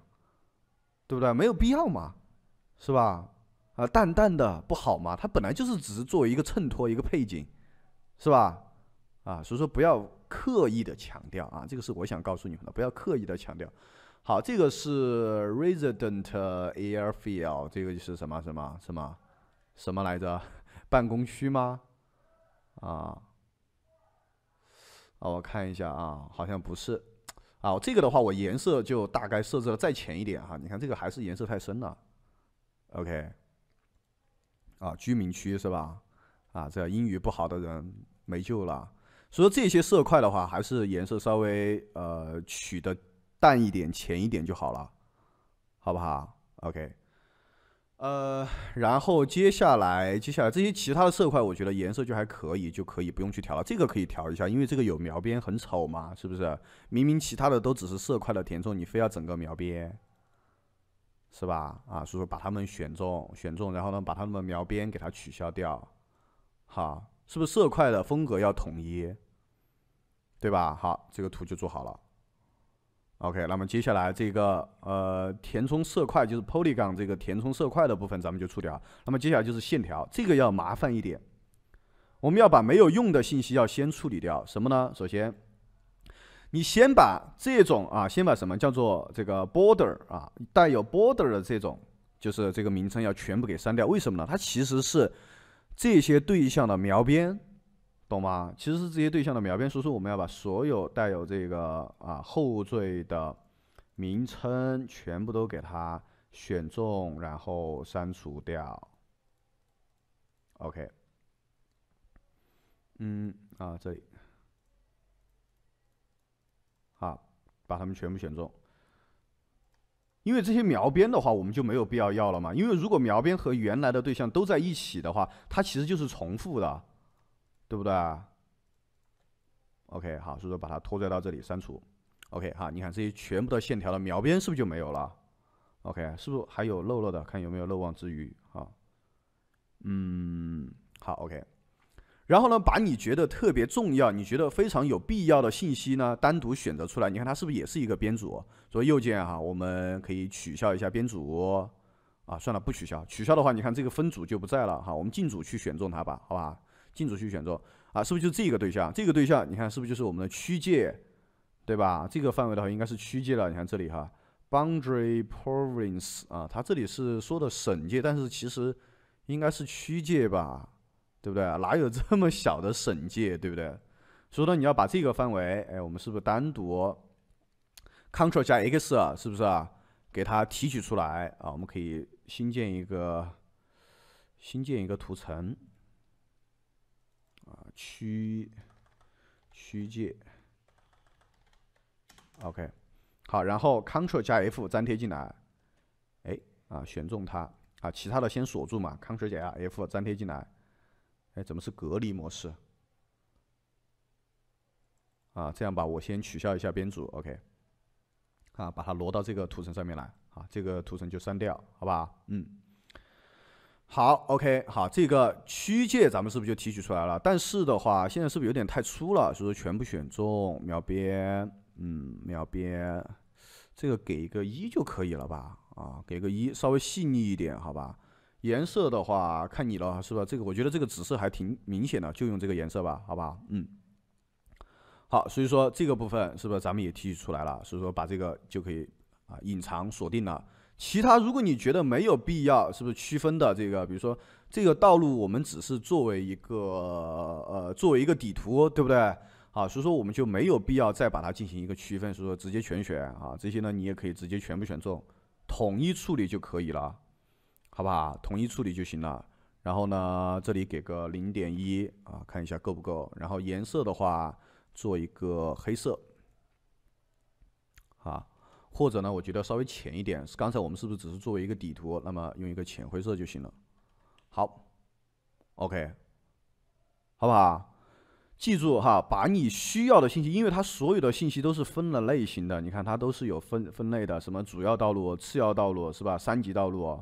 Speaker 1: 对不对？没有必要嘛，是吧？啊，淡淡的不好嘛，它本来就是只是作为一个衬托，一个配景，是吧？啊，所以说不要刻意的强调啊，这个是我想告诉你们的，不要刻意的强调。好，这个是 Resident Air f i e l d 这个是什么什么什么什么来着？办公区吗？啊，啊，我看一下啊，好像不是。啊，这个的话，我颜色就大概设置了再浅一点哈。你看这个还是颜色太深了。OK。啊，居民区是吧？啊，这英语不好的人没救了。所以这些色块的话，还是颜色稍微呃取的淡一点、浅一点就好了，好不好？OK。呃，然后接下来，接下来这些其他的色块，我觉得颜色就还可以，就可以不用去调了。这个可以调一下，因为这个有描边，很丑嘛，是不是？明明其他的都只是色块的填充，你非要整个描边，是吧？啊，所以说把它们选中，选中，然后呢，把它们描边给它取消掉。好，是不是色块的风格要统一？对吧？好，这个图就做好了。OK，那么接下来这个呃填充色块就是 Polygon 这个填充色块的部分，咱们就处理啊。那么接下来就是线条，这个要麻烦一点。我们要把没有用的信息要先处理掉，什么呢？首先，你先把这种啊，先把什么叫做这个 border 啊，带有 border 的这种，就是这个名称要全部给删掉。为什么呢？它其实是这些对象的描边。懂吗？其实是这些对象的描边输出，我们要把所有带有这个啊后缀的名称全部都给它选中，然后删除掉。OK，嗯啊这里，啊把它们全部选中，因为这些描边的话，我们就没有必要要了嘛。因为如果描边和原来的对象都在一起的话，它其实就是重复的。对不对？OK，好，所以说把它拖拽到这里删除。OK，哈，你看这些全部的线条的描边是不是就没有了？OK，是不是还有漏漏的？看有没有漏网之鱼啊？嗯，好，OK。然后呢，把你觉得特别重要、你觉得非常有必要的信息呢，单独选择出来。你看它是不是也是一个编组？以右键哈，我们可以取消一下编组。啊，算了，不取消。取消的话，你看这个分组就不在了哈。我们进组去选中它吧，好吧？禁止去选中啊，是不是就这个对象？这个对象你看是不是就是我们的区界，对吧？这个范围的话应该是区界了。你看这里哈，boundary province 啊，它这里是说的省界，但是其实应该是区界吧，对不对？哪有这么小的省界，对不对？所以呢，你要把这个范围，哎，我们是不是单独 control 加 x 啊？是不是啊？给它提取出来啊？我们可以新建一个，新建一个图层。区区界，OK，好，然后 Ctrl 加 F 粘贴进来，哎，啊，选中它，啊，其他的先锁住嘛，Ctrl 加 F 粘贴进来，哎，怎么是隔离模式？啊，这样吧，我先取消一下编组，OK，啊，把它挪到这个图层上面来，啊，这个图层就删掉，好不好？嗯。好，OK，好，这个区界咱们是不是就提取出来了？但是的话，现在是不是有点太粗了？所以说全部选中，描边，嗯，描边，这个给一个一就可以了吧？啊，给个一，稍微细腻一点，好吧？颜色的话，看你了，是吧？这个我觉得这个紫色还挺明显的，就用这个颜色吧，好吧？嗯，好，所以说这个部分是不是咱们也提取出来了？所以说把这个就可以啊，隐藏锁定了。其他，如果你觉得没有必要，是不是区分的这个？比如说，这个道路我们只是作为一个呃作为一个底图，对不对？啊，所以说我们就没有必要再把它进行一个区分，所以说直接全选啊，这些呢你也可以直接全部选中，统一处理就可以了，好不好？统一处理就行了。然后呢，这里给个零点一啊，看一下够不够。然后颜色的话，做一个黑色，啊。或者呢，我觉得稍微浅一点。是刚才我们是不是只是作为一个底图？那么用一个浅灰色就行了。好，OK，好不好？记住哈，把你需要的信息，因为它所有的信息都是分了类型的。你看它都是有分分类的，什么主要道路、次要道路是吧？三级道路，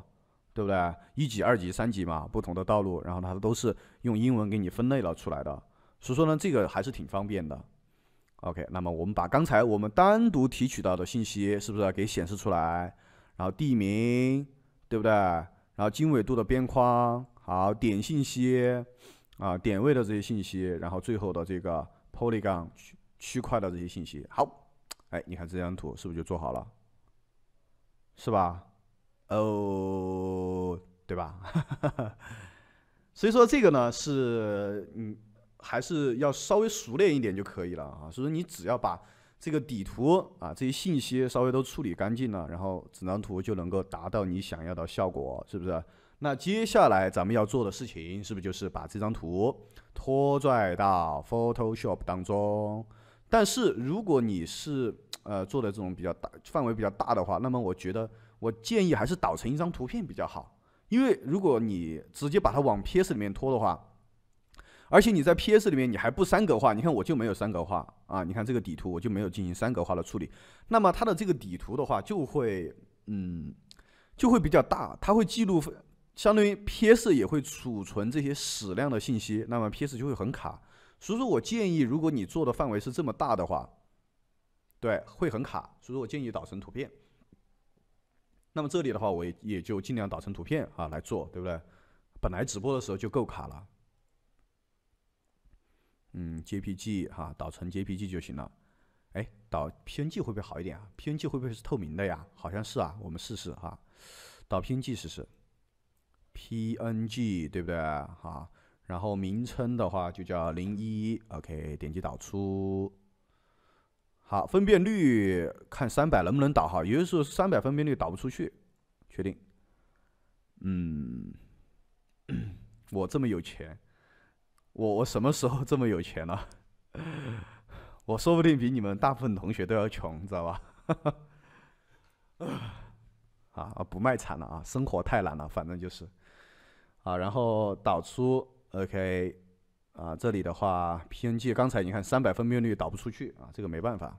Speaker 1: 对不对？一级、二级、三级嘛，不同的道路，然后它都是用英文给你分类了出来的。所以说呢，这个还是挺方便的。OK，那么我们把刚才我们单独提取到的信息是不是给显示出来？然后地名，对不对？然后经纬度的边框，好点信息啊，点位的这些信息，然后最后的这个 Polygon 区区块的这些信息，好，哎，你看这张图是不是就做好了？是吧？哦，对吧？所以说这个呢是嗯。还是要稍微熟练一点就可以了啊，所以说你只要把这个底图啊这些信息稍微都处理干净了，然后整张图就能够达到你想要的效果，是不是？那接下来咱们要做的事情是不是就是把这张图拖拽到 Photoshop 当中？但是如果你是呃做的这种比较大范围比较大的话，那么我觉得我建议还是导成一张图片比较好，因为如果你直接把它往 PS 里面拖的话。而且你在 PS 里面你还不三格化，你看我就没有三格化啊，你看这个底图我就没有进行三格化的处理，那么它的这个底图的话就会嗯就会比较大，它会记录，相当于 PS 也会储存这些矢量的信息，那么 PS 就会很卡，所以说我建议如果你做的范围是这么大的话，对会很卡，所以说我建议导成图片。那么这里的话我也也就尽量导成图片啊来做，对不对？本来直播的时候就够卡了。嗯，JPG 哈，导成 JPG 就行了。哎，导 PNG 会不会好一点啊？PNG 会不会是透明的呀？好像是啊，我们试试哈，导 PNG 试试。PNG 对不对？哈，然后名称的话就叫零一，OK，点击导出。好，分辨率看三百能不能导哈，有的时候三百分辨率导不出去。确定。嗯，我这么有钱。我我什么时候这么有钱了？我说不定比你们大部分同学都要穷，知道吧？啊啊，不卖惨了啊，生活太难了，反正就是啊。然后导出 OK 啊，这里的话 PNG，刚才你看三百分辨率导不出去啊，这个没办法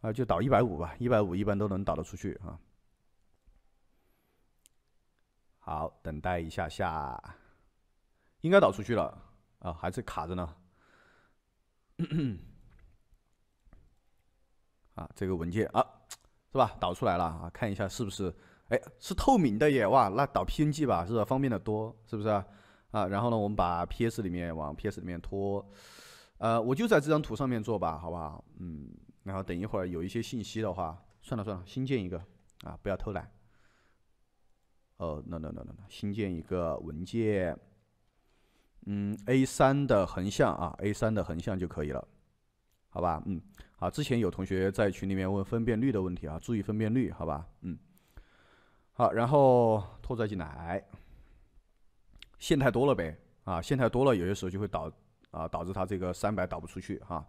Speaker 1: 啊，就导一百五吧，一百五一般都能导得出去啊。好，等待一下下，应该导出去了。啊，还是卡着呢。啊，这个文件啊，是吧？导出来了啊，看一下是不是？哎，是透明的也哇，那导 PNG 吧，是吧？方便的多，是不是？啊，然后呢，我们把 PS 里面往 PS 里面拖。呃，我就在这张图上面做吧，好不好？嗯，然后等一会儿有一些信息的话，算了算了，新建一个啊，不要偷懒。哦，no no no no no，新建一个文件。嗯，A3 的横向啊，A3 的横向就可以了，好吧？嗯，好，之前有同学在群里面问分辨率的问题啊，注意分辨率，好吧？嗯，好，然后拖拽进来，线太多了呗，啊，线太多了，有些时候就会导啊导致它这个三百导不出去哈。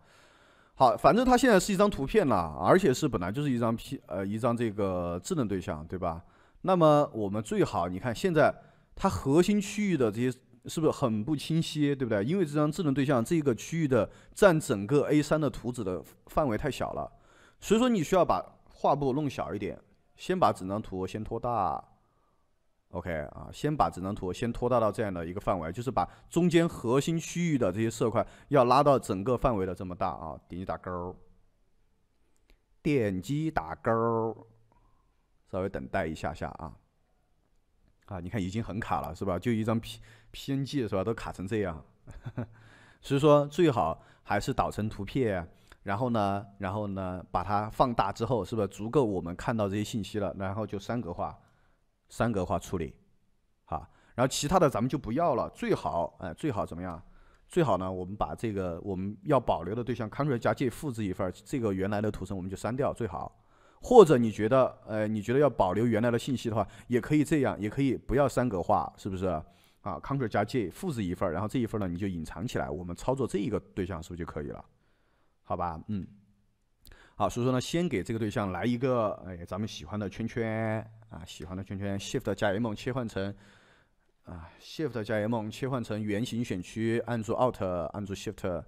Speaker 1: 好，反正它现在是一张图片了，而且是本来就是一张 P 呃一张这个智能对象对吧？那么我们最好你看现在它核心区域的这些。是不是很不清晰，对不对？因为这张智能对象这个区域的占整个 A 三的图纸的范围太小了，所以说你需要把画布弄小一点，先把整张图先拖大，OK 啊，先把整张图先拖大到这样的一个范围，就是把中间核心区域的这些色块要拉到整个范围的这么大啊，点击打勾，点击打勾，稍微等待一下下啊。啊，你看已经很卡了，是吧？就一张 P P N G，是吧？都卡成这样，所以说最好还是导成图片，然后呢，然后呢，把它放大之后，是不是足够我们看到这些信息了？然后就三格化，三格化处理，好，然后其他的咱们就不要了，最好，哎，最好怎么样？最好呢，我们把这个我们要保留的对象 Ctrl 加 J 复制一份，这个原来的图层我们就删掉，最好。或者你觉得，呃，你觉得要保留原来的信息的话，也可以这样，也可以不要三格化，是不是？啊，Ctrl 加 J 复制一份然后这一份呢你就隐藏起来，我们操作这一个对象是不是就可以了？好吧，嗯，好，所以说呢，先给这个对象来一个，哎，咱们喜欢的圈圈啊，喜欢的圈圈，Shift 加 M 切换成，啊，Shift 加 M 切换成圆形选区，按住 Alt 按住 Shift。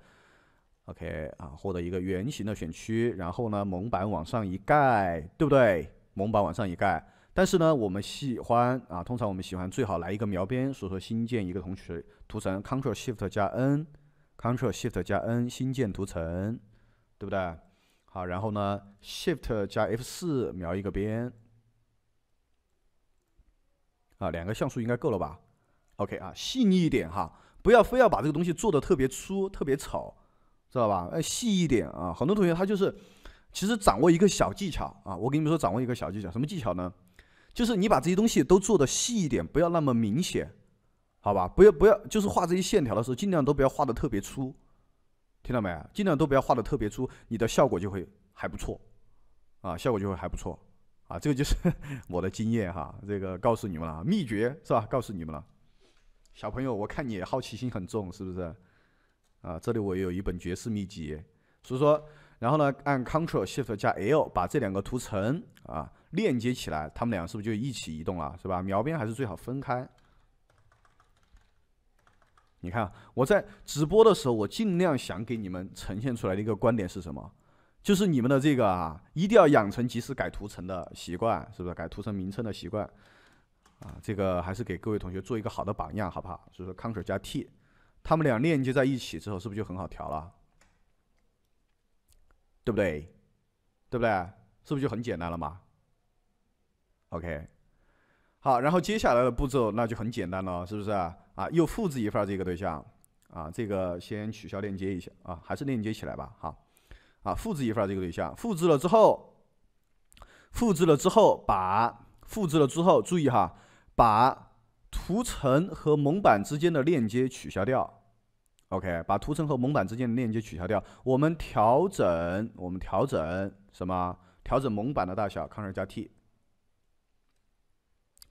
Speaker 1: OK 啊，获得一个圆形的选区，然后呢，蒙版往上一盖，对不对？蒙版往上一盖，但是呢，我们喜欢啊，通常我们喜欢最好来一个描边，所以说新建一个同学图层 c t r l Shift 加 n c t r l Shift 加 N 新建图层，对不对？好，然后呢，Shift 加 F 四描一个边，啊，两个像素应该够了吧？OK 啊，细腻一点哈，不要非要把这个东西做的特别粗，特别丑。知道吧？要细一点啊！很多同学他就是，其实掌握一个小技巧啊。我跟你们说，掌握一个小技巧，什么技巧呢？就是你把这些东西都做的细一点，不要那么明显，好吧？不要不要，就是画这些线条的时候，尽量都不要画的特别粗，听到没？尽量都不要画的特别粗，你的效果就会还不错啊，效果就会还不错啊。这个就是 我的经验哈，这个告诉你们了，秘诀是吧？告诉你们了，小朋友，我看你好奇心很重，是不是？啊，这里我有一本绝世秘籍，所以说，然后呢，按 c t r l Shift 加 L，把这两个图层啊链接起来，它们俩是不是就一起移动了？是吧？描边还是最好分开。你看，我在直播的时候，我尽量想给你们呈现出来的一个观点是什么？就是你们的这个啊，一定要养成及时改图层的习惯，是不是？改图层名称的习惯，啊，这个还是给各位同学做一个好的榜样，好不好？所以说，c t r l 加 T。它们俩链接在一起之后，是不是就很好调了？对不对？对不对？是不是就很简单了嘛？OK，好，然后接下来的步骤那就很简单了，是不是啊？啊，又复制一份这个对象啊，这个先取消链接一下啊，还是链接起来吧。好，啊，复制一份这个对象，复制了之后，复制了之后，把复制了之后，注意哈，把。图层和蒙版之间的链接取消掉，OK，把图层和蒙版之间的链接取消掉。我们调整，我们调整什么？调整蒙版的大小，Ctrl 加 T。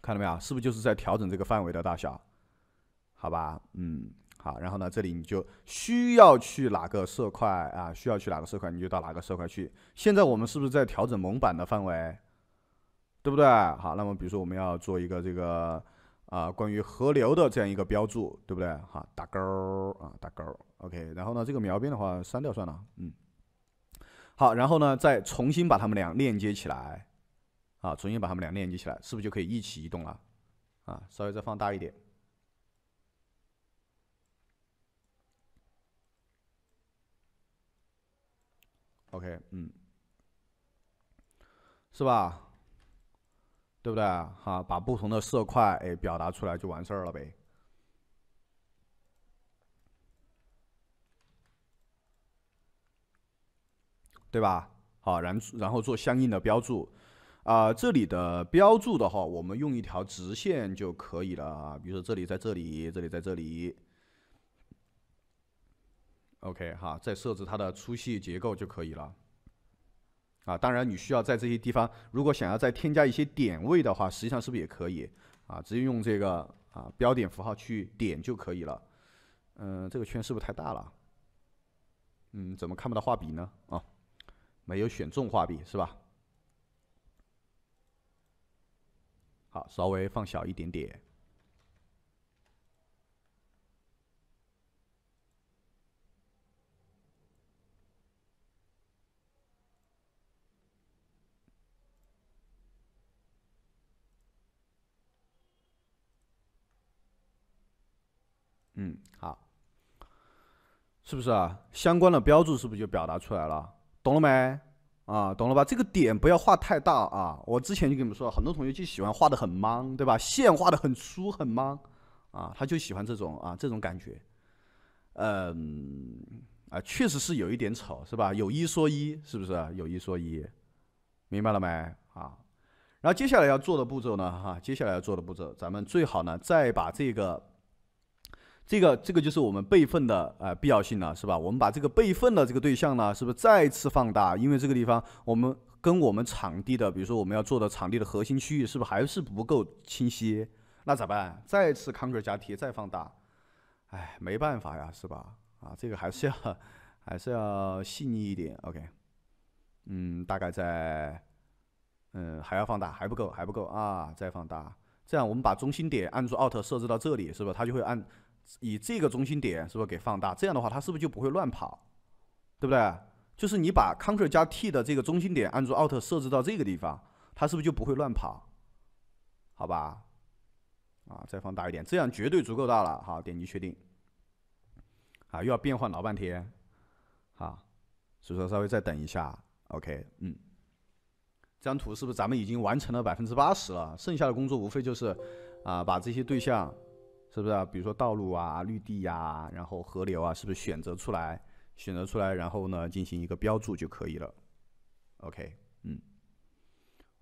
Speaker 1: 看到没有？是不是就是在调整这个范围的大小？好吧，嗯，好。然后呢，这里你就需要去哪个色块啊？需要去哪个色块，你就到哪个色块去。现在我们是不是在调整蒙版的范围？对不对？好，那么比如说我们要做一个这个。啊，关于河流的这样一个标注，对不对？哈，打勾啊，打勾 o k 然后呢，这个描边的话删掉算了，嗯。好，然后呢，再重新把它们俩链接起来，啊，重新把它们俩链接起来，是不是就可以一起移动了？啊，稍微再放大一点。OK，嗯，是吧？对不对啊？哈，把不同的色块哎表达出来就完事儿了呗，对吧？好，然然后做相应的标注，啊，这里的标注的话，我们用一条直线就可以了啊。比如说这里，在这里，这里，在这里。OK，哈，再设置它的粗细结构就可以了。啊，当然，你需要在这些地方，如果想要再添加一些点位的话，实际上是不是也可以？啊，直接用这个啊标点符号去点就可以了。嗯，这个圈是不是太大了？嗯，怎么看不到画笔呢？啊，没有选中画笔是吧？好，稍微放小一点点。嗯，好，是不是啊？相关的标注是不是就表达出来了？懂了没？啊，懂了吧？这个点不要画太大啊！我之前就跟你们说，很多同学就喜欢画的很忙，对吧？线画的很粗很忙啊，他就喜欢这种啊这种感觉。嗯，啊，确实是有一点丑，是吧？有一说一，是不是？有一说一，明白了没？啊，然后接下来要做的步骤呢，哈，接下来要做的步骤，咱们最好呢再把这个。这个这个就是我们备份的呃必要性了，是吧？我们把这个备份的这个对象呢，是不是再次放大？因为这个地方我们跟我们场地的，比如说我们要做的场地的核心区域，是不是还是不够清晰？那咋办？再次 Ctrl 加 T 再放大。哎，没办法呀，是吧？啊，这个还是要还是要细腻一点。OK，嗯，大概在，嗯，还要放大，还不够，还不够啊！再放大。这样我们把中心点按住 Alt 设置到这里，是吧？它就会按。以这个中心点是不是给放大？这样的话，它是不是就不会乱跑？对不对？就是你把 Ctrl 加 T 的这个中心点按住 Alt 设置到这个地方，它是不是就不会乱跑？好吧？啊，再放大一点，这样绝对足够大了。好，点击确定。啊，又要变换老半天。好，所以说稍微再等一下。OK，嗯，这张图是不是咱们已经完成了百分之八十了？剩下的工作无非就是啊，把这些对象。是不是啊？比如说道路啊、绿地呀，然后河流啊，是不是选择出来？选择出来，然后呢进行一个标注就可以了。OK，嗯，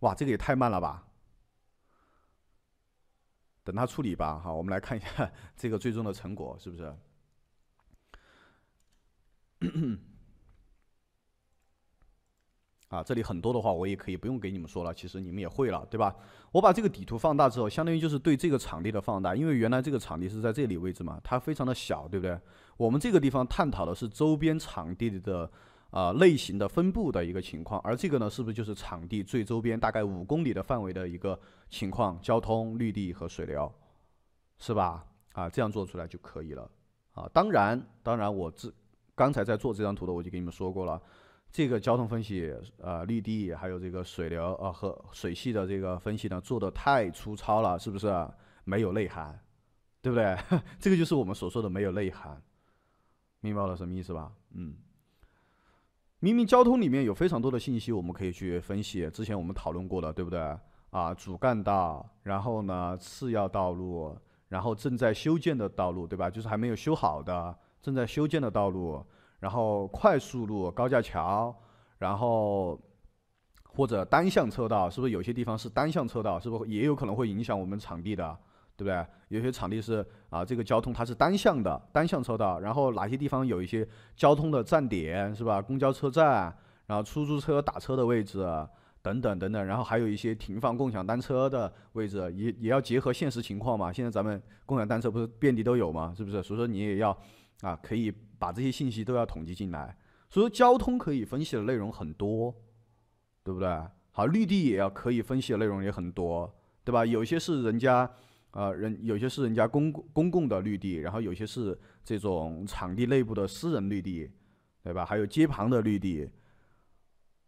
Speaker 1: 哇，这个也太慢了吧！等它处理吧。好，我们来看一下 这个最终的成果，是不是？啊，这里很多的话，我也可以不用给你们说了，其实你们也会了，对吧？我把这个底图放大之后，相当于就是对这个场地的放大，因为原来这个场地是在这里位置嘛，它非常的小，对不对？我们这个地方探讨的是周边场地的啊类型的分布的一个情况，而这个呢，是不是就是场地最周边大概五公里的范围的一个情况？交通、绿地和水流，是吧？啊，这样做出来就可以了啊。当然，当然，我这刚才在做这张图的，我就给你们说过了。这个交通分析，呃，绿地还有这个水流，呃，和水系的这个分析呢，做的太粗糙了，是不是？没有内涵，对不对？这个就是我们所说的没有内涵，明白了什么意思吧？嗯。明明交通里面有非常多的信息，我们可以去分析，之前我们讨论过的，对不对？啊，主干道，然后呢，次要道路，然后正在修建的道路，对吧？就是还没有修好的，正在修建的道路。然后快速路、高架桥，然后或者单向车道，是不是有些地方是单向车道？是不是也有可能会影响我们场地的，对不对？有些场地是啊，这个交通它是单向的，单向车道。然后哪些地方有一些交通的站点，是吧？公交车站，然后出租车打车的位置等等等等。然后还有一些停放共享单车的位置，也也要结合现实情况嘛。现在咱们共享单车不是遍地都有嘛，是不是？所以说你也要啊，可以。把这些信息都要统计进来，所以说，交通可以分析的内容很多，对不对？好，绿地也要可以分析的内容也很多，对吧？有些是人家，呃，人有些是人家公公共的绿地，然后有些是这种场地内部的私人绿地，对吧？还有街旁的绿地，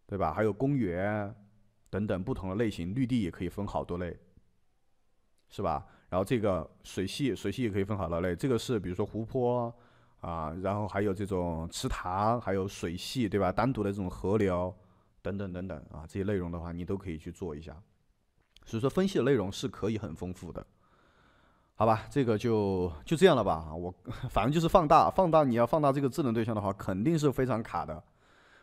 Speaker 1: 对吧？还有公园等等不同的类型，绿地也可以分好多类，是吧？然后这个水系，水系也可以分好多类，这个是比如说湖泊。啊，然后还有这种池塘，还有水系，对吧？单独的这种河流，等等等等啊，这些内容的话，你都可以去做一下。所以说，分析的内容是可以很丰富的，好吧？这个就就这样了吧。我 反正就是放大，放大。你要放大这个智能对象的话，肯定是非常卡的。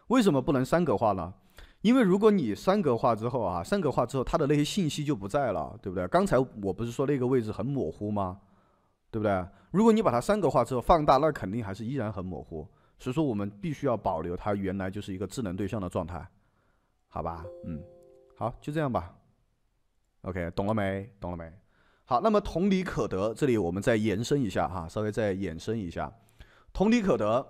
Speaker 1: 为什么不能三格化呢？因为如果你三格化之后啊，三格化之后，它的那些信息就不在了，对不对？刚才我不是说那个位置很模糊吗？对不对？如果你把它三格化之后放大，那肯定还是依然很模糊。所以说我们必须要保留它原来就是一个智能对象的状态，好吧？嗯，好，就这样吧。OK，懂了没？懂了没？好，那么同理可得，这里我们再延伸一下哈，稍微再延伸一下，同理可得，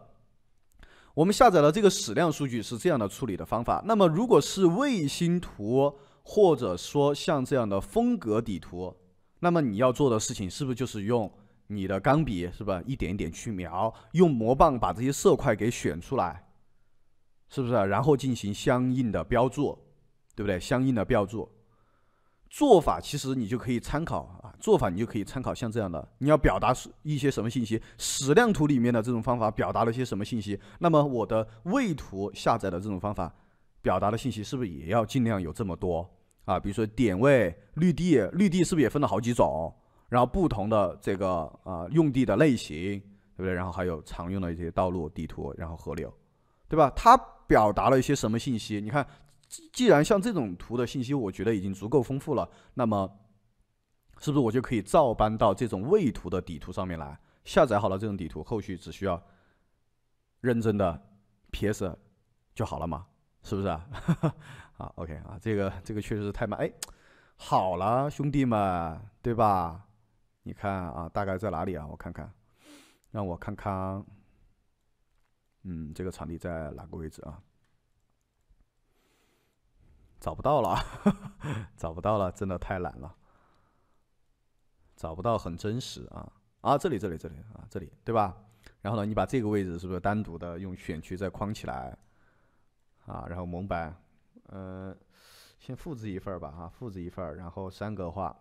Speaker 1: 我们下载了这个矢量数据是这样的处理的方法。那么如果是卫星图，或者说像这样的风格底图，那么你要做的事情是不是就是用？你的钢笔是不一点一点去描，用魔棒把这些色块给选出来，是不是？然后进行相应的标注，对不对？相应的标注做法，其实你就可以参考啊。做法你就可以参考，像这样的，你要表达一些什么信息？矢量图里面的这种方法表达了些什么信息？那么我的位图下载的这种方法表达的信息是不是也要尽量有这么多啊？比如说点位、绿地，绿地是不是也分了好几种？然后不同的这个呃用地的类型，对不对？然后还有常用的一些道路地图，然后河流，对吧？它表达了一些什么信息？你看，既然像这种图的信息，我觉得已经足够丰富了，那么，是不是我就可以照搬到这种位图的底图上面来？下载好了这种底图，后续只需要认真的 P S 就好了嘛？是不是啊？好，OK 啊，这个这个确实是太慢。哎，好了，兄弟们，对吧？你看啊，大概在哪里啊？我看看，让我看看，嗯，这个场地在哪个位置啊？找不到了，找不到了，真的太懒了，找不到，很真实啊！啊，这里，这里，这里啊，这里，对吧？然后呢，你把这个位置是不是单独的用选区再框起来啊？然后蒙版，嗯，先复制一份吧，哈，复制一份然后三格化。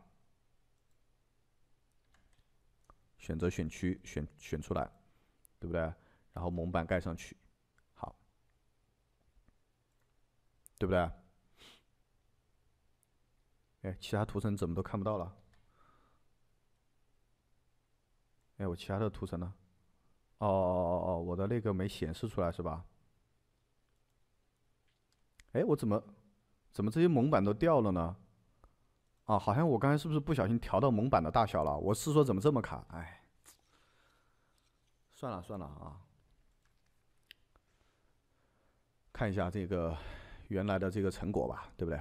Speaker 1: 选择选区，选选出来，对不对？然后蒙版盖上去，好，对不对？哎，其他图层怎么都看不到了？哎，我其他的图层呢？哦哦哦哦，我的那个没显示出来是吧？哎，我怎么怎么这些蒙版都掉了呢？啊，好像我刚才是不是不小心调到蒙版的大小了？我是说怎么这么卡？哎，算了算了啊。看一下这个原来的这个成果吧，对不对？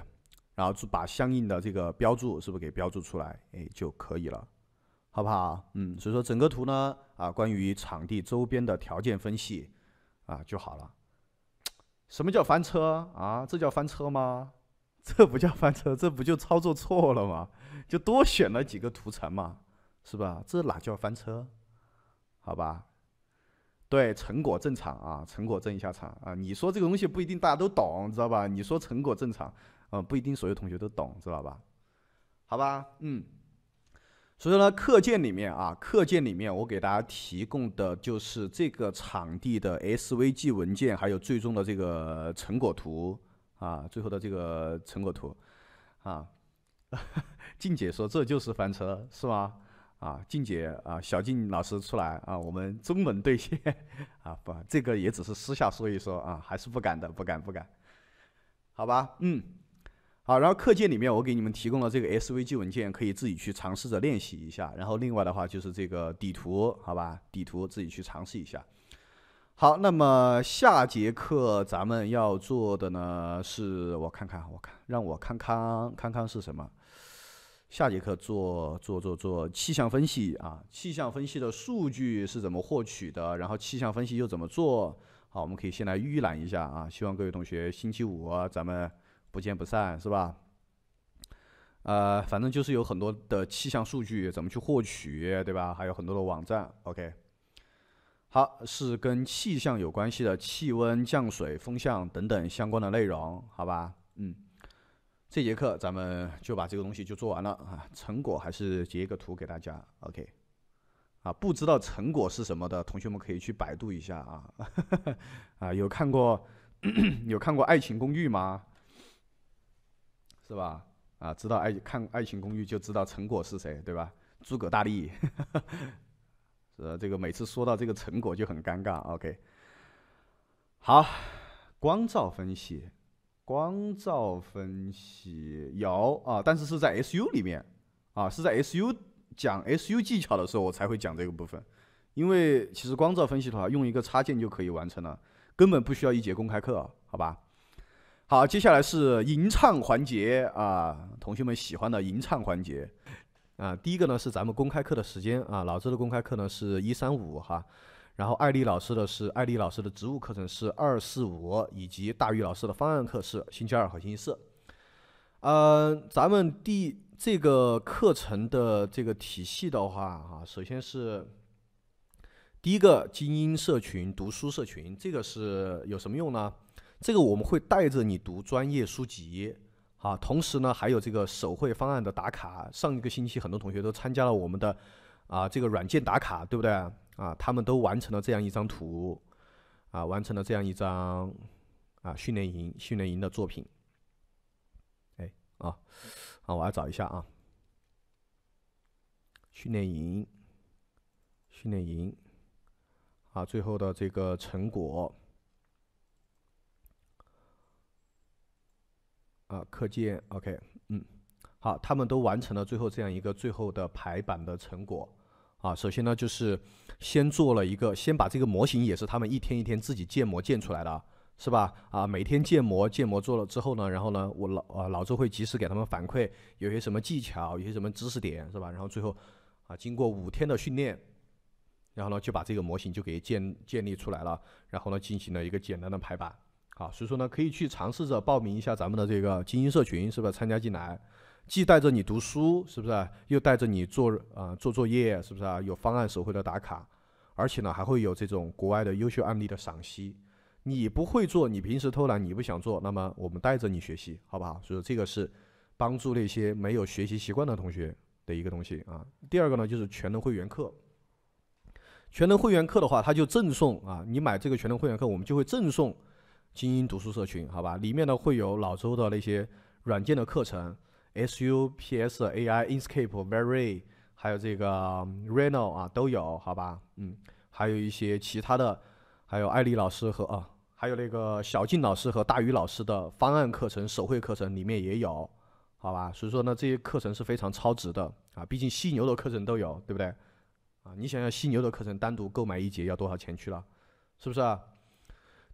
Speaker 1: 然后就把相应的这个标注是不是给标注出来？哎，就可以了，好不好？嗯，所以说整个图呢啊，关于场地周边的条件分析啊就好了。什么叫翻车啊？这叫翻车吗？这不叫翻车，这不就操作错了吗？就多选了几个图层嘛，是吧？这哪叫翻车？好吧，对，成果正常啊，成果正一下场啊。你说这个东西不一定大家都懂，知道吧？你说成果正常，嗯，不一定所有同学都懂，知道吧？好吧，嗯。所以呢，课件里面啊，课件里面我给大家提供的就是这个场地的 SVG 文件，还有最终的这个成果图。啊，最后的这个成果图，啊，静姐说这就是翻车是吗？啊，静姐啊，小静老师出来啊，我们中文对线啊，不，这个也只是私下说一说啊，还是不敢的，不敢不敢，好吧，嗯，好，然后课件里面我给你们提供了这个 SVG 文件，可以自己去尝试着练习一下，然后另外的话就是这个底图，好吧，底图自己去尝试一下。好，那么下节课咱们要做的呢，是我看看，我看让我康康康康是什么？下节课做做做做气象分析啊，气象分析的数据是怎么获取的？然后气象分析又怎么做？好，我们可以先来预览一下啊，希望各位同学星期五咱们不见不散，是吧？呃，反正就是有很多的气象数据怎么去获取，对吧？还有很多的网站，OK。好，是跟气象有关系的，气温、降水、风向等等相关的内容，好吧？嗯，这节课咱们就把这个东西就做完了啊。成果还是截一个图给大家，OK？啊，不知道成果是什么的同学们可以去百度一下啊。啊，有看过 有看过《爱情公寓》吗？是吧？啊，知道爱看《爱情公寓》就知道成果是谁，对吧？诸葛大力。呃，这个每次说到这个成果就很尴尬。OK，好，光照分析，光照分析，有啊！但是是在 SU 里面啊，是在 SU 讲 SU 技巧的时候我才会讲这个部分，因为其实光照分析的话，用一个插件就可以完成了，根本不需要一节公开课，好吧？好，接下来是吟唱环节啊，同学们喜欢的吟唱环节。啊，第一个呢是咱们公开课的时间啊，老师的公开课呢是一三五哈，然后艾丽老师的是艾丽老师的植物课程是二四五，以及大宇老师的方案课是星期二和星期四。嗯，咱们第这个课程的这个体系的话哈，首先是第一个精英社群读书社群，这个是有什么用呢？这个我们会带着你读专业书籍。好，同时呢，还有这个手绘方案的打卡。上一个星期，很多同学都参加了我们的，啊，这个软件打卡，对不对？啊，他们都完成了这样一张图，啊，完成了这样一张，啊，训练营训练营的作品。哎，啊，啊，我来找一下啊，训练营，训练营，啊，最后的这个成果。啊，课件 OK，嗯，好，他们都完成了最后这样一个最后的排版的成果。啊，首先呢就是先做了一个，先把这个模型也是他们一天一天自己建模建出来的，是吧？啊，每天建模建模做了之后呢，然后呢，我老啊老周会及时给他们反馈有些什么技巧，有些什么知识点，是吧？然后最后啊，经过五天的训练，然后呢就把这个模型就给建建立出来了，然后呢进行了一个简单的排版。好，所以说呢，可以去尝试着报名一下咱们的这个精英社群，是不是参加进来？既带着你读书，是不是？又带着你做啊做作业，是不是啊？有方案手绘的打卡，而且呢还会有这种国外的优秀案例的赏析。你不会做，你平时偷懒，你不想做，那么我们带着你学习，好不好？所以这个是帮助那些没有学习习惯的同学的一个东西啊。第二个呢就是全能会员课，全能会员课的话，它就赠送啊，你买这个全能会员课，我们就会赠送。精英读书社群，好吧，里面呢会有老周的那些软件的课程，S U P S A I Inscape v r y 还有这个 Reno 啊都有，好吧，嗯，还有一些其他的，还有艾丽老师和啊，还有那个小静老师和大鱼老师的方案课程、手绘课程里面也有，好吧，所以说呢这些课程是非常超值的啊，毕竟犀牛的课程都有，对不对？啊，你想想犀牛的课程单独购买一节要多少钱去了，是不是？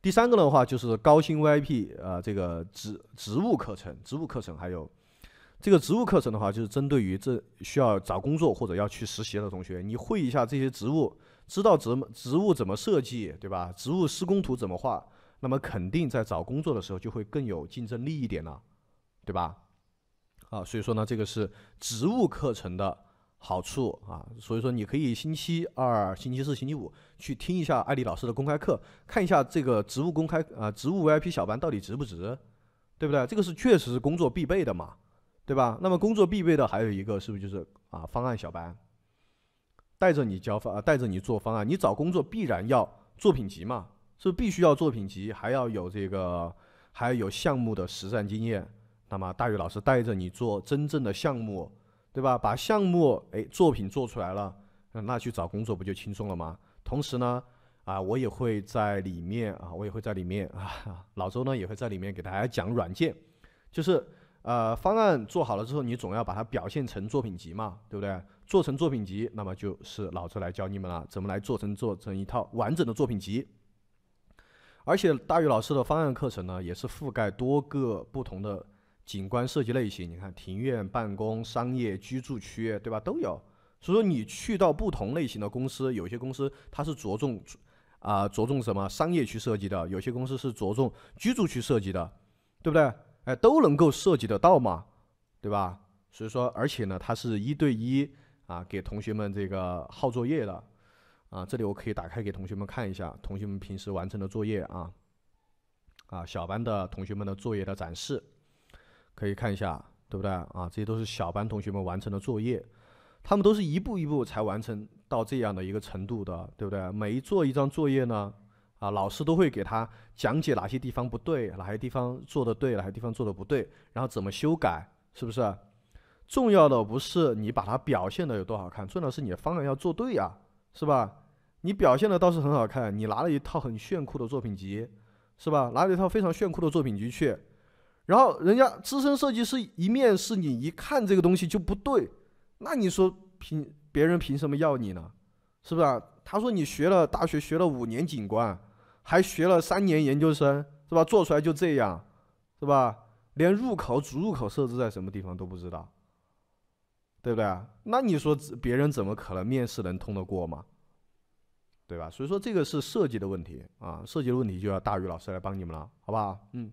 Speaker 1: 第三个的话就是高薪 VIP，呃，这个植植物课程，植物课程还有，这个植物课程的话就是针对于这需要找工作或者要去实习的同学，你会一下这些植物，知道植植物怎么设计，对吧？植物施工图怎么画，那么肯定在找工作的时候就会更有竞争力一点了，对吧？啊，所以说呢，这个是植物课程的。好处啊，所以说你可以星期二、星期四、星期五去听一下艾丽老师的公开课，看一下这个植物公开啊，植物 VIP 小班到底值不值，对不对？这个是确实是工作必备的嘛，对吧？那么工作必备的还有一个是不是就是啊方案小班，带着你交方，啊，带着你做方案。你找工作必然要作品集嘛，是不是必须要作品集，还要有这个，还要有项目的实战经验。那么大宇老师带着你做真正的项目。对吧？把项目哎作品做出来了，那去找工作不就轻松了吗？同时呢，啊，我也会在里面啊，我也会在里面啊。老周呢也会在里面给大家讲软件，就是呃方案做好了之后，你总要把它表现成作品集嘛，对不对？做成作品集，那么就是老周来教你们了，怎么来做成做成一套完整的作品集。而且大宇老师的方案课程呢，也是覆盖多个不同的。景观设计类型，你看庭院、办公、商业、居住区，对吧？都有。所以说，你去到不同类型的公司，有些公司它是着重，啊，着重什么？商业区设计的，有些公司是着重居住区设计的，对不对？哎，都能够设计得到嘛，对吧？所以说，而且呢，它是一对一啊，给同学们这个耗作业的啊。这里我可以打开给同学们看一下，同学们平时完成的作业啊，啊，小班的同学们的作业的展示。可以看一下，对不对啊？这些都是小班同学们完成的作业，他们都是一步一步才完成到这样的一个程度的，对不对？每做一张作业呢，啊，老师都会给他讲解哪些地方不对，哪些地方做的对，哪些地方做的不对，然后怎么修改，是不是？重要的不是你把它表现的有多好看，重要的是你的方案要做对啊，是吧？你表现的倒是很好看，你拿了一套很炫酷的作品集，是吧？拿了一套非常炫酷的作品集去。然后人家资深设计师一面试你一看这个东西就不对，那你说凭别人凭什么要你呢？是不是啊？他说你学了大学学了五年景观，还学了三年研究生，是吧？做出来就这样，是吧？连入口主入口设置在什么地方都不知道，对不对啊？那你说别人怎么可能面试能通得过吗？对吧？所以说这个是设计的问题啊，设计的问题就要大鱼老师来帮你们了，好不好？嗯。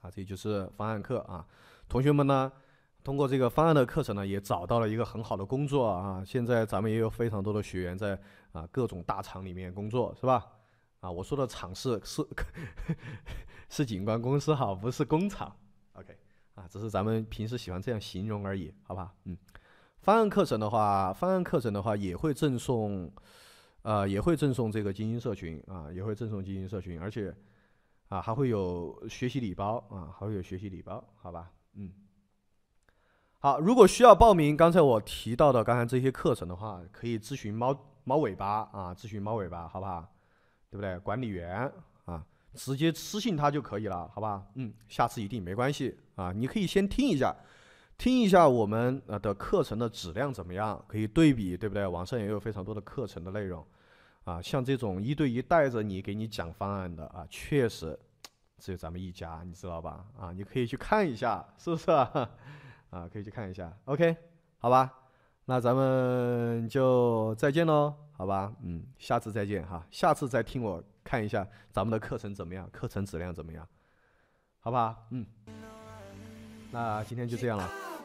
Speaker 1: 啊，这就是方案课啊！同学们呢，通过这个方案的课程呢，也找到了一个很好的工作啊。现在咱们也有非常多的学员在啊各种大厂里面工作，是吧？啊，我说的厂是是 是景观公司哈，不是工厂。OK，啊，只是咱们平时喜欢这样形容而已，好不好？嗯。方案课程的话，方案课程的话也会赠送，呃，也会赠送这个精英社群啊，也会赠送精英社群，而且。啊，还会有学习礼包啊，还会有学习礼包，好吧，嗯，好，如果需要报名刚才我提到的刚才这些课程的话，可以咨询猫猫尾巴啊，咨询猫尾巴好不好？对不对？管理员啊，直接私信他就可以了，好吧，嗯，下次一定没关系啊，你可以先听一下，听一下我们呃的课程的质量怎么样，可以对比，对不对？网上也有非常多的课程的内容。啊，像这种一对一带着你给你讲方案的啊，确实只有咱们一家，你知道吧？啊，你可以去看一下，是不是？啊，啊，可以去看一下。OK，好吧，那咱们就再见喽，好吧？嗯，下次再见哈，下次再听我看一下咱们的课程怎么样，课程质量怎么样，好不好？嗯，那今天就这样了。